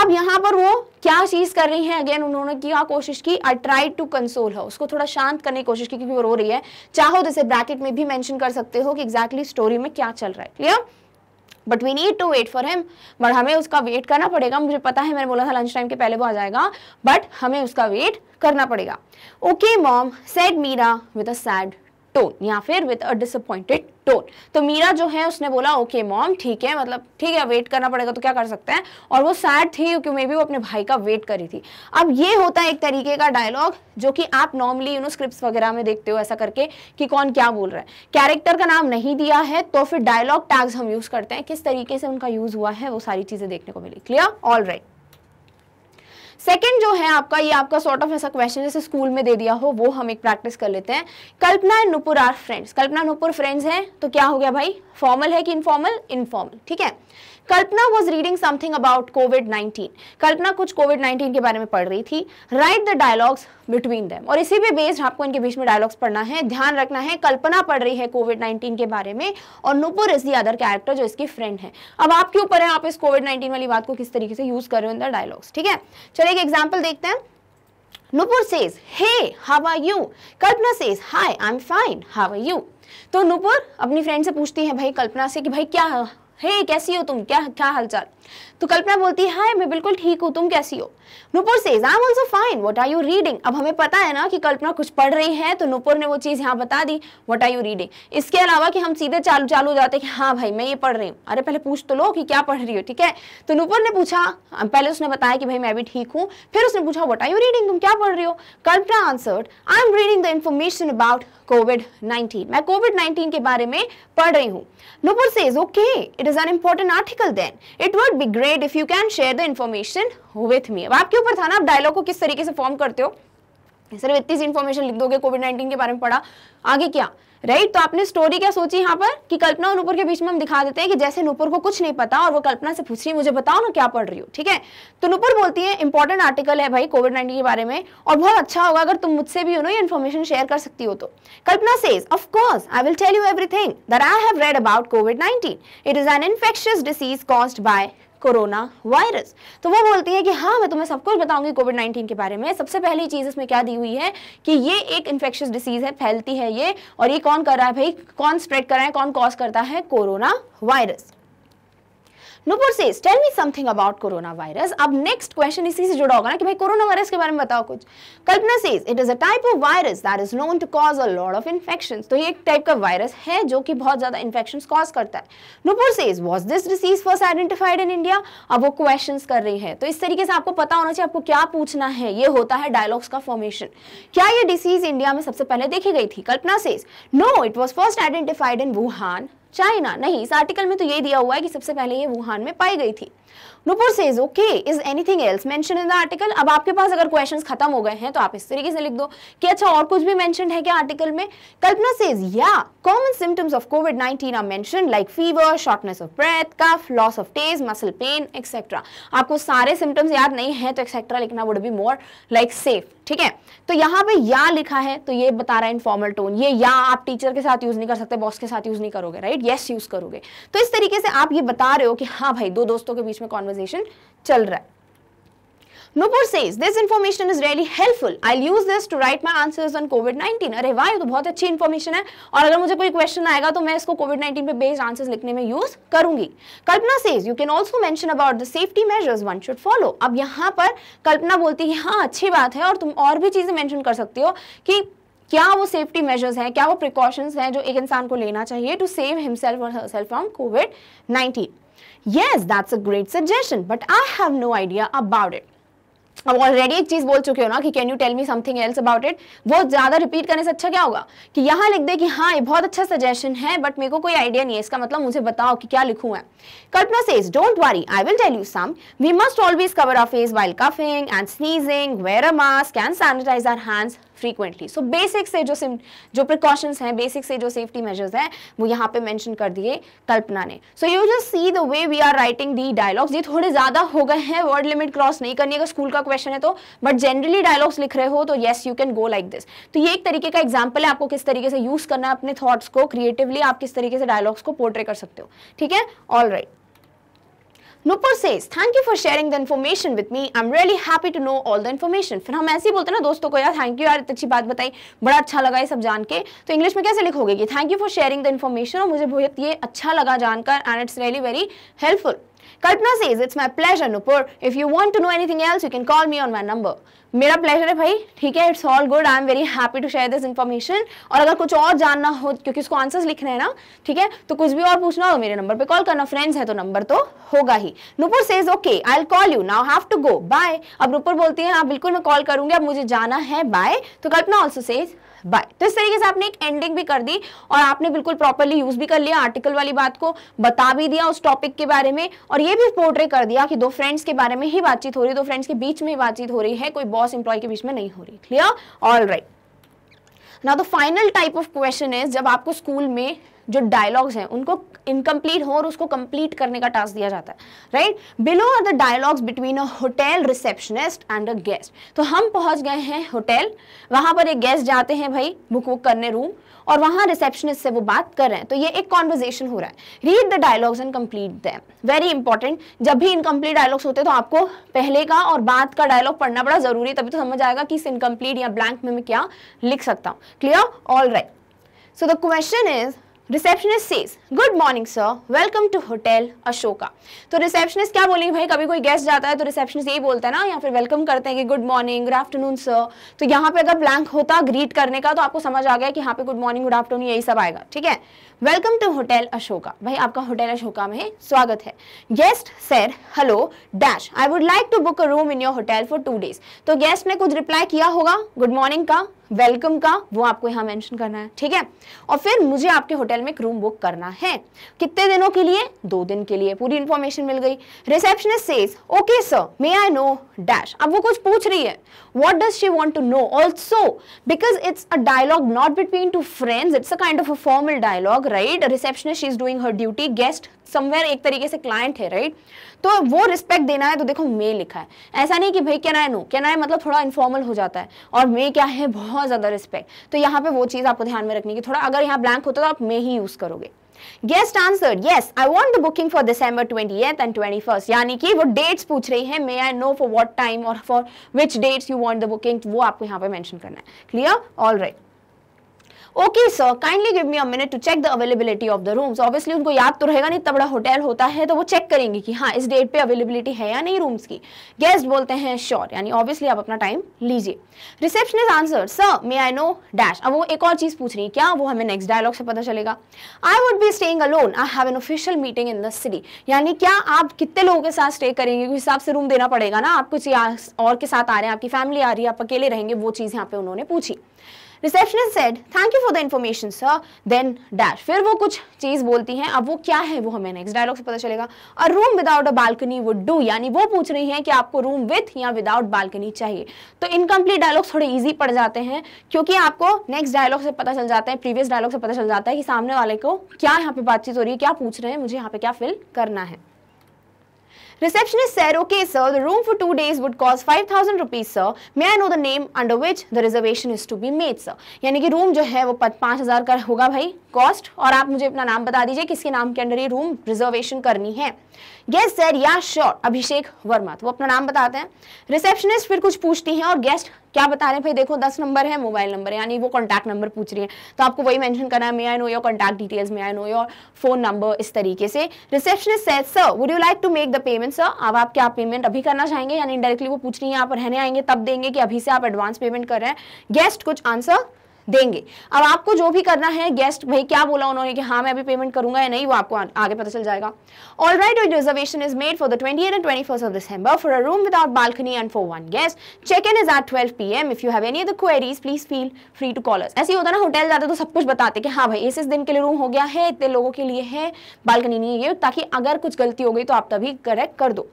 अब यहाँ पर वो क्या चीज कर रही है अगेन उन्होंने क्या कोशिश की आई ट्राई टू कंसोल है उसको थोड़ा शांत करने की कोशिश की क्योंकि वो रो रही है चाहो तो इसे ब्रैकेट में भी मैंशन कर सकते हो कि एग्जैक्टली exactly स्टोरी में क्या चल रहा है clear but we need to wait for him but हमें उसका वेट करना पड़ेगा मुझे पता है मैंने बोला था लंच टाइम के पहले वो आ जाएगा बट हमें उसका वेट करना पड़ेगा okay mom said Meera with a sad tone या फिर विद अ डिसअपॉइंटेड टोन तो मीरा जो है उसने बोला ओके मॉम ठीक है मतलब ठीक है वेट करना पड़ेगा तो क्या कर सकते हैं और वो सैड थी क्योंकि मे भी वो अपने भाई का वेट कर रही थी अब ये होता है एक तरीके का डायलॉग जो कि आप नॉर्मली यू नो स्क्रिप्ट वगैरह में देखते हो ऐसा करके कि कौन क्या बोल रहा है कैरेक्टर का नाम नहीं दिया है तो फिर डायलॉग टैग्स हम यूज़ करते हैं किस तरीके से उनका यूज़ हुआ है वो सारी चीज़ें देखने को मिली क्लियर ऑल राइट सेकंड जो है आपका ये आपका सॉर्ट ऑफ ऐसा क्वेश्चन जैसे स्कूल में दे दिया हो वो हम एक प्रैक्टिस कर लेते हैं Kalpana and Nupur are friends Kalpana Nupur friends हैं तो क्या हो गया भाई फॉर्मल है कि इनफॉर्मल इनफॉर्मल ठीक है Kalpana was reading something about COVID nineteen Kalpana कुछ कोविड नाइनटीन के बारे में पढ़ रही थी right the dialogues between them और इसी पे बेस्ड आपको इनके बीच में डायलॉग्स पढ़ना है ध्यान रखना है कल्पना पढ़ रही है कोविड नाइनटीन के बारे में और Nupur is the other character जो इसकी फ्रेंड है अब आपके ऊपर है आप इस कोविड नाइनटीन वाली बात को किस तरीके से यूज कर रहे हो इन द डायलॉग्स ठीक है चलिए एक एग्जाम्पल देखते हैं Nupur says hey how are you Kalpana says hi I am fine how are you तो नुपुर अपनी फ्रेंड से पूछती है भाई कल्पना से कि भाई क्या हे hey, कैसी हो तुम क्या क्या हालचाल तो कल्पना बोलती है हाय मैं बिल्कुल ठीक हूँ तुम कैसी हो Nupur says I am also fine what are you reading अब हमें पता है ना कि कल्पना कुछ पढ़ रही है तो नुपुर ने वो चीज़ यहाँ बता दी वट आर यू रीडिंग इसके अलावा कि हम सीधे चालू चालू हो जाते कि हाँ भाई मैं ये पढ़ रही हूँ अरे पहले पूछ तो लो कि क्या पढ़ रही हो ठीक है तो नुपुर ने पूछा पहले उसने बताया कि भाई मैं भी ठीक हूँ फिर उसने पूछा वट आर यू रीडिंग तुम क्या पढ़ रही हो Kalpana answered I am reading the information about COVID nineteen मैं कोविड नाइनटीन के बारे में पढ़ रही हूँ Nupur says okay it is an important article then it would be great if you can share the information with me अब आपके ऊपर था ना आप डायलॉग को किस तरीके से फॉर्म करते हो सिर्फ इतनी सी इन्फॉर्मेशन लिख दोगे कोविड 19 के बारे में पढ़ा आगे क्या राइट तो आपने स्टोरी क्या सोची यहाँ पर कि कल्पना और नूपुर के बीच में हम दिखा देते हैं कि जैसे नूपुर को कुछ नहीं पता और वो कल्पना से पूछ रही है मुझे बताओ ना क्या पढ़ रही हूँ ठीक है तो नूपुर बोलती है इंपॉर्टेंट आर्टिकल है भाई कोविड नाइन्टीन के बारे में और बहुत अच्छा होगा अगर तुम मुझसे भी उन्होंने ना ये इन्फॉर्मेशन शेयर कर सकती हो तो Kalpana says of course I will tell you everything that I have read about COVID nineteen it is an infectious disease cause by corona virus तो वो बोलती है कि हाँ मैं तुम्हें सब कुछ बताऊंगी कोविड नाइन्टीन के बारे में सबसे पहली चीज़ इसमें क्या दी हुई है कि ये एक इन्फेक्शियस डिसीज़ है फैलती है ये और ये कौन कर रहा है भाई कौन स्प्रेड कर रहा है कौन कॉज करता है corona virus Nupur says tell me something about corona virus अब नेक्स्ट क्वेश्चन इसी से जुड़ा होगा ना कि भाई कोरोना वायरस के बारे में बताओ कुछ Kalpana says it is a type of virus that is known to cause a lot of infection तो ये एक टाइप का वायरस है जो कि बहुत ज्यादा इन्फेक्शन कॉज करता है Nupur says was this disease first identified in India अब वो क्वेश्चन कर रही है तो इस तरीके से आपको पता होना चाहिए आपको क्या पूछना है ये होता है डायलॉग्स का फॉर्मेशन क्या ये डिसीज इंडिया में सबसे पहले देखी गई थी Kalpana says no it was first identified in Wuhan China नहीं इस आर्टिकल में तो यही दिया हुआ है कि सबसे पहले ये वुहान में पाई गई थी Nupur says okay is anything else mention in the article अब आपके पास अगर क्वेश्चंस खत्म हो गए हैं तो आप इस तरीके से लिख दो कि अच्छा और कुछ भी मेंशन है क्या आर्टिकल में Kalpana says yeah common symptoms of COVID nineteen are mention like fever shortness of breath cough loss of taste muscle pain etcetera आपको सारे सिम्टम्स याद नहीं है तो एक्सेट्रा लिखना would be more like safe ठीक है तो यहां पे या लिखा है तो ये बता रहा है इनफॉर्मल टोन ये या आप टीचर के साथ यूज नहीं कर सकते बॉस के साथ यूज नहीं करोगे राइट यस यूज करोगे तो इस तरीके से आप ये बता रहे हो कि हाँ भाई दो दोस्तों के बीच में कॉन्वर्जेशन चल रहा है Nupur says this information is really helpful I use this to write my answers on COVID nineteen अरे वाह ये तो बहुत अच्छी इन्फॉर्मेशन है और अगर मुझे कोई क्वेश्चन आएगा तो मैं इसको कोविड नाइनटीन पे बेस्ड आंसर्स लिखने में यूज करूंगी Kalpana says you can also mention about the safety measures one should follow अब यहाँ पर कल्पना बोलती है हाँ अच्छी बात है और तुम और भी चीजें मैंशन कर सकते हो कि क्या वो सेफ्टी मेजर्स हैं क्या वो प्रिकॉशंस हैं जो एक इंसान को लेना चाहिए टू सेव हिमसेल्फ और herself from COVID nineteen yes that's a great suggestion but I have no idea about it अब ऑलरेडी एक चीज बोल चुके हो ना कि can you tell me something else about it वो ज्यादा रिपीट करने से अच्छा क्या होगा कि यहाँ लिख दे कि हाँ ये बहुत अच्छा सजेशन है बट मेरे को कोई आइडिया नहीं है इसका मतलब मुझे बताओ कि क्या लिखू है Kalpana says don't worry I will tell you some we must always cover our face while coughing and sneezing wear a mask and sanitize our hands frequently so basic से जो सिम जो प्रिकॉशंस हैं बेसिक से जो safety measures हैं वो यहाँ पे मेंशन कर दिए कल्पना ने so you just see the way we are writing the dialogues ये थोड़े ज़्यादा हो गए हैं वर्ड लिमिट क्रॉस नहीं करनी अगर स्कूल का क्वेश्चन है तो बट जनरली डायलॉग्स लिख रहे हो तो yes you can go like this तो ये एक तरीके का एग्जाम्पल है आपको किस तरीके से यूज़ करना है अपने थॉट्स को क्रिएटिवली आप किस तरीके से डायलॉग्स को पोर्ट्रे कर सकते हो ठीक है all right right. Nupur says thank you for sharing the information with me I am really happy to know all the information फिर हम ऐसे ही बोलते हैं ना दोस्तों को यार थैंक यू यार इतनी अच्छी बात बताई बड़ा अच्छा लगा ये सब जान के तो इंग्लिश में कैसे लिखोगे कि thank you for sharing the information और मुझे बहुत ये अच्छा लगा जानकर and it's really very helpful Kalpana says it's my pleasure Nupur if you want to know anything else you can call me on my number मेरा प्लेजर है भाई ठीक है it's all good I am very happy to share this information और अगर कुछ और जानना हो क्योंकि उसको आंसर्स लिखना है ना ठीक है तो कुछ भी और पूछना हो मेरे नंबर पे कॉल करना फ्रेंड्स है तो नंबर तो होगा ही Nupur says okay I'll call you now have to go bye अब नुपुर बोलती है हाँ बिल्कुल मैं कॉल करूंगी अब मुझे जाना है बाय तो कल्पना ऑल्सो सेज बाय तो इस तरीके से आपने एक एंडिंग भी कर दी और आपने बिल्कुल प्रॉपरली यूज भी कर लिया आर्टिकल वाली बात को बता भी दिया उस टॉपिक के बारे में और ये भी पोर्ट्रे कर दिया कि दो फ्रेंड्स के बारे में ही बातचीत हो रही है दो फ्रेंड्स के बीच में ही बातचीत हो रही है कोई बॉस एम्प्लॉय के बीच में नहीं हो रही clear all right now the final type of question is जब आपको स्कूल में जो डायलॉग्स हैं उनको इनकम्प्लीट हो और उसको कंप्लीट करने का टास्क दिया जाता है write below are the dialogues between a hotel receptionist and a guest तो हम पहुंच गए हैं होटल वहां पर एक गेस्ट जाते हैं भाई बुक वुक करने रूम और वहाँ रिसेप्शनिस्ट से वो बात कर रहे हैं तो ये एक कॉन्वर्जेशन हो रहा है read the dialogues and complete them very important जब भी इनकम्प्लीट डायलॉग्स होते हैं तो आपको पहले का और बाद का डायलॉग पढ़ना बड़ा जरूरी है तभी तो समझ आएगा कि इस इनकम्प्लीट या ब्लैंक में मैं क्या लिख सकता हूँ clear all right so the question is receptionist says good morning sir welcome to hotel Ashoka तो रिसेप्शनिस्ट क्या बोलेंगे भाई कभी कोई गेस्ट जाता है तो रिसेप्शनिस्ट यही बोलता है ना या फिर वेलकम करते हैं कि good morning good afternoon sir तो यहाँ पे अगर ब्लैंक होता ग्रीट करने का तो आपको समझ आ गया कि यहाँ पे गुड मॉर्निंग गुड आफ्टरनून यही सब आएगा ठीक है वेलकम टू होटल अशोका भाई आपका होटल अशोका में स्वागत है guest sir hello dash I would like to book a room in your hotel for two days तो गेस्ट ने कुछ रिप्लाई किया होगा गुड मॉर्निंग का वेलकम का वो आपको यहाँ मेंशन करना है ठीक है और फिर मुझे आपके होटल में एक रूम बुक करना है कितने दिनों के लिए दो दिन के लिए पूरी इंफॉर्मेशन मिल गई receptionist says okay sir may I know dash अब वो कुछ पूछ रही है what does she want to know also because it's a dialogue not between two friends it's a kind of a formal dialogue लोग right receptionist is doing her duty guest somewhere एक तरीके से क्लाइंट है right right? तो वो respect देना है तो देखो मे लिखा है ऐसा नहीं कि भाई can I know can I मतलब थोड़ा इन्फॉर्मल हो जाता है और मे क्या है बहुत ज़्यादा रिस्पेक्ट तो यहाँ पे वो चीज़ आपको ध्यान में रखनी की थोड़ा अगर यहाँ ब्लैंक होता तो आप मे ही यूज़ करोगे guest answer yes I want the booking for December twenty eighth and यानी कि वो डेट्स पूछ रही है may I know for what time और for which dates you want the booking वो आपको यहाँ पे मैंशन करना है clear all right okay sir kindly give me a minute to check the availability of the rooms obviously उनको याद तो रहेगा नहीं इतना बड़ा होटल होता है तो वो चेक करेंगे कि हाँ इस डेट पे अवेलेबिलिटी है या नहीं रूम्स की गेस्ट बोलते हैं श्योर यानी ऑब्वियसली आप अपना टाइम लीजिए receptionist answer sir may I know dash अब वो एक और चीज़ पूछ रही है क्या वो हमें नेक्स्ट डायलॉग से पता चलेगा I would be staying alone I have an official meeting in the city यानी क्या आप कितने लोगों के साथ स्टे करेंगे उस हिसाब से रूम देना पड़ेगा ना आप कुछ और के साथ आ रहे हैं आपकी फैमिली आ रही है आप अकेले रहेंगे वो चीज़ यहाँ पे उन्होंने पूछी receptionist said thank you for the information sir then dash फिर वो कुछ चीज़ बोलती हैं अब वो क्या है वो हमें नेक्स्ट डायलॉग से पता चलेगा a room without a balcony would do यानी वो पूछ रही है कि आपको रूम विथ या विदाउट बालकनी चाहिए तो इनकम्प्लीट डायलॉग्स थोड़े ईजी पड़ जाते हैं क्योंकि आपको नेक्स्ट डायलॉग से पता चल जाता है प्रीवियस डायलॉग से पता चल जाता है कि सामने वाले को क्या यहाँ पे बातचीत हो रही है क्या पूछ रहे हैं मुझे यहाँ पे क्या फिल करना है Receptionist said, okay sir, the room for two days would cost 5000 rupees sir. May I know the name under which the reservation is to be made sir? यानी कि room जो है वो पाँच हज़ार का होगा भाई cost और आप मुझे अपना नाम बता दीजिए किसके नाम के अंदर ये room reservation करनी है guest sir yeah sure Abhishek Verma तो वो अपना नाम बताते हैं रिसेप्शनिस्ट फिर कुछ पूछती हैं और गेस्ट क्या बता रहे हैं भाई देखो दस नंबर है मोबाइल नंबर है यानी वो कॉन्टैक्ट नंबर पूछ रही है तो आपको वही मेंशन करना है may I know your contact details may I know your phone number इस तरीके से receptionist says sir would you like to make the payment sir अब आप क्या पेमेंट अभी करना चाहेंगे यानी इंडायरेक्टली वो पूछ रही है आप रहने आएंगे तब देंगे कि अभी से आप एडवांस पेमेंट कर रहे हैं गेस्ट कुछ आंसर देंगे अब आपको जो भी करना है गेस्ट भाई क्या बोला उन्होंने कि हाँ मैं अभी पेमेंट करूंगा या नहीं वो आपको आ, आगे पता चल जाएगा all right reservation is made for the twenty eight and twenty first of December for a room without balcony and for one guest check in is at twelve P M if you have any other queries please feel free to caller ऐसे ही होता ना hotel जाते तो सब कुछ बताते कि हाँ भाई इस इस दिन के लिए रूम हो गया है इतने लोगों के लिए है बालकनी नहीं है ताकि अगर कुछ गलती हो गई तो आप तभी करेक्ट कर दो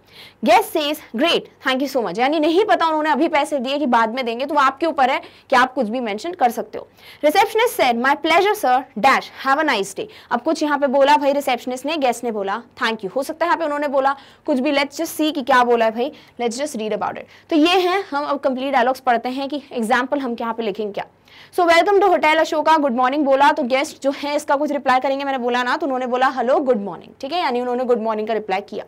guest says great thank you so much यानी नहीं पता उन्होंने अभी पैसे दिए कि बाद में देंगे तो आपके ऊपर है कि आप कुछ भी मैंशन कर सकते हो हो receptionist said my pleasure sir dash have a nice day अब कुछ यहाँ पे बोला भाई रिसेप्शनिस्ट ने गेस्ट ने बोला थैंक यू हो सकता है यहाँ पे उन्होंने बोला कुछ भी लेट्स जस्ट सी कि क्या बोला है भाई let's just read about it तो ये है हम अब कंप्लीट डायलॉग्स पढ़ते हैं कि एग्जाम्पल हम यहाँ पे लिखेंगे क्या so welcome to hotel Ashoka good morning बोला तो गेस्ट जो है इसका कुछ रिप्लाई करेंगे मैंने बोला ना तो उन्होंने बोला हेलो गुड मॉर्निंग ठीक है यानी उन्होंने गुड मॉर्निंग का रिप्लाई किया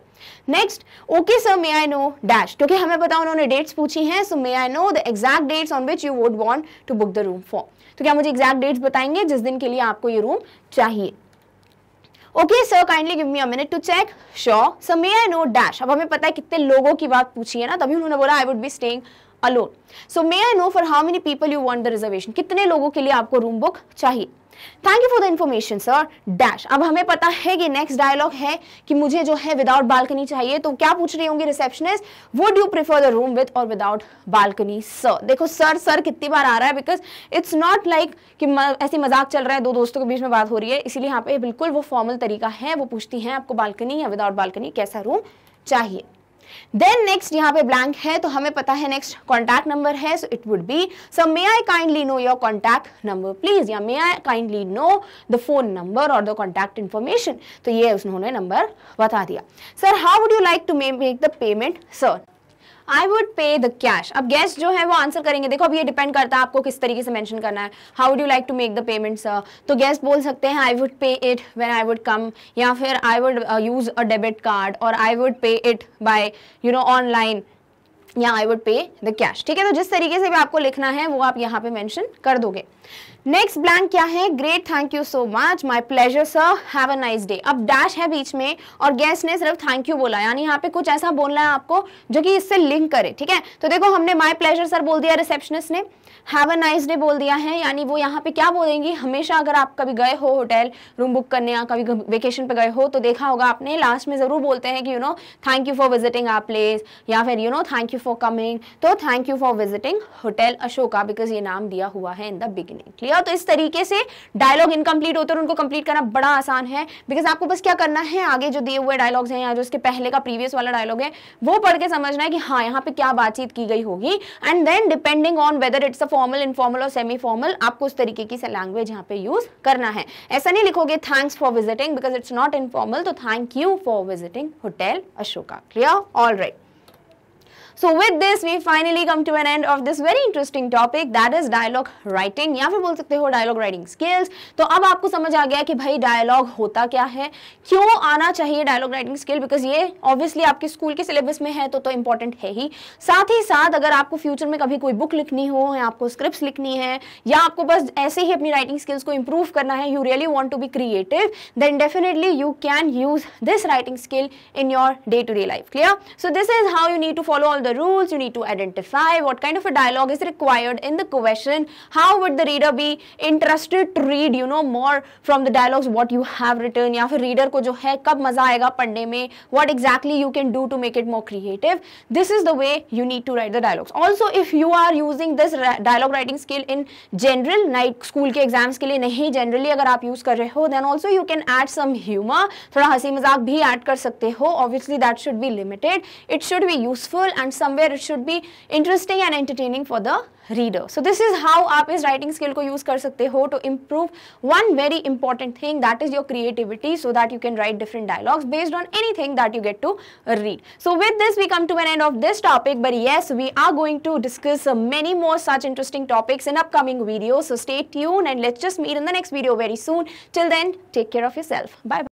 next okay sir may I know dash क्योंकि हमें पता उन्होंने डेट्स पूछी हैं so may I know the exact dates on which you would want to book the room for तो क्या मुझे एग्जैक्ट डेट्स बताएंगे जिस दिन के लिए आपको ये रूम चाहिए okay sir kindly give me a minute to check sure sir may I know dash अब हमें पता है कितने लोगों की बात पूछी है ना तभी उन्होंने बोला I would be staying alone so may I know for how many people you want the reservation कितने लोगों के लिए आपको रूम बुक चाहिए thank you for the information sir dash अब हमें पता है कि नेक्स्ट डायलॉग है कि मुझे जो है विदाउट बालकनी चाहिए तो क्या पूछ रही होंगी receptionist would you prefer the room with और विदाउट बालकनी सर देखो सर सर कितनी बार आ रहा है बिकॉज इट्स नॉट लाइक कि ऐसी मजाक चल रहा है दो दोस्तों के बीच में बात हो रही है इसीलिए यहाँ पे बिल्कुल वो फॉर्मल तरीका है वो पूछती है आपको बालकनी या विदाउट बालकनी कैसा रूम चाहिए देन नेक्स्ट यहाँ पे ब्लैंक है तो हमें पता है नेक्स्ट कॉन्टैक्ट नंबर है so it would be so may I kindly know your contact number please या may I kindly know the phone number और द कॉन्टैक्ट इन्फॉर्मेशन तो ये उन्होंने नंबर बता दिया sir how would you like to make the payment sir I would pay the cash अब guest जो है वो आंसर करेंगे देखो अब ये डिपेंड करता है आपको किस तरीके से मैंशन करना है how do like to make the payment sir तो गेस्ट बोल सकते हैं I would pay it when I would come या फिर I would use a debit card और I would pay it by you know online या I would pay the cash ठीक है तो जिस तरीके से भी आपको लिखना है वो आप यहाँ पे मैंशन कर दोगे नेक्स्ट ब्लैंक क्या है great thank you so much my pleasure sir have a nice day अब डैश है बीच में और गेस्ट ने सिर्फ थैंक यू बोला यानी यहाँ पे कुछ ऐसा बोलना है आपको जो कि इससे लिंक करे ठीक है तो देखो हमने माय प्लेजर सर बोल दिया रिसेप्शनिस्ट ने हैव अ नाइस डे बोल दिया है यानी वो यहाँ पे क्या बोलेंगी हमेशा अगर आप कभी गए हो होटल रूम बुक करने या कभी वेकेशन पे गए हो तो देखा होगा आपने लास्ट में ज़रूर बोलते हैं कि you know thank you for visiting our place या फिर you know thank you for coming तो thank you for visiting hotel Ashoka because ये नाम दिया हुआ है इन द बिगिनिंग क्लियर दिया तो इस तरीके से डायलॉग इनकम्प्लीट होते और उनको कंप्लीट करना बड़ा आसान है बिकॉज आपको बस क्या करना है आगे जो दिए हुए डायलॉग्स हैं या जो इसके पहले का प्रीवियस वाला डायलॉग है वो पढ़ के समझना है कि हाँ यहाँ पे क्या बातचीत की गई होगी and then depending on whether it's a formal informal और सेमी फॉर्मल आपको उस तरीके की लैंग्वेज यहाँ पे यूज करना है ऐसा नहीं लिखोगे thanks for visiting because it's not informal तो thank you for visiting hotel Ashoka clear all right so with this we finally come to an end of this very interesting topic that is dialogue writing या फिर बोल सकते हो dialogue writing skills तो अब आपको समझ आ गया कि भाई डायलॉग होता क्या है क्यों आना चाहिए डायलॉग राइटिंग स्किल बिकॉज ये ऑब्वियसली आपके स्कूल के सिलेबस में है तो तो इंपॉर्टेंट है ही साथ ही साथ अगर आपको फ्यूचर में कभी कोई बुक लिखनी हो या आपको स्क्रिप्ट लिखनी है या आपको बस ऐसे ही अपनी राइटिंग स्किल्स को इंप्रूव करना है you really want to be creative then definitely you can use this writing skill in your day to day life clear so this is how you need to follow all the rules, you need to identify what kind of a dialogue is required in the question, how would the reader be interested to read, you know, more from the dialogues what you have written, या फिर reader को जो है कब मज़ा आएगा पढ़ने में, what exactly you can do to make it more creative. This is the way you need to write the dialogues. Also, if you are using this dialogue writing skill in general, night school के exams के लिए नहीं generally अगर आप use कर रहे हो, then also you can add some humor, थोड़ा हंसी मजाक भी add कर सकते हो. Obviously, that should be limited. It should be useful and somewhere it should be interesting and entertaining for the reader. So this is how आप is writing skill को use कर सकते to improve one very important thing that is your creativity so that you can write different dialogues based on anything that you get to read. So with this we come to an end of this topic but yes we are going to discuss many more such interesting topics in upcoming videos. So stay tuned and let's just meet in the next video very soon. Till then take care of yourself. Bye bye.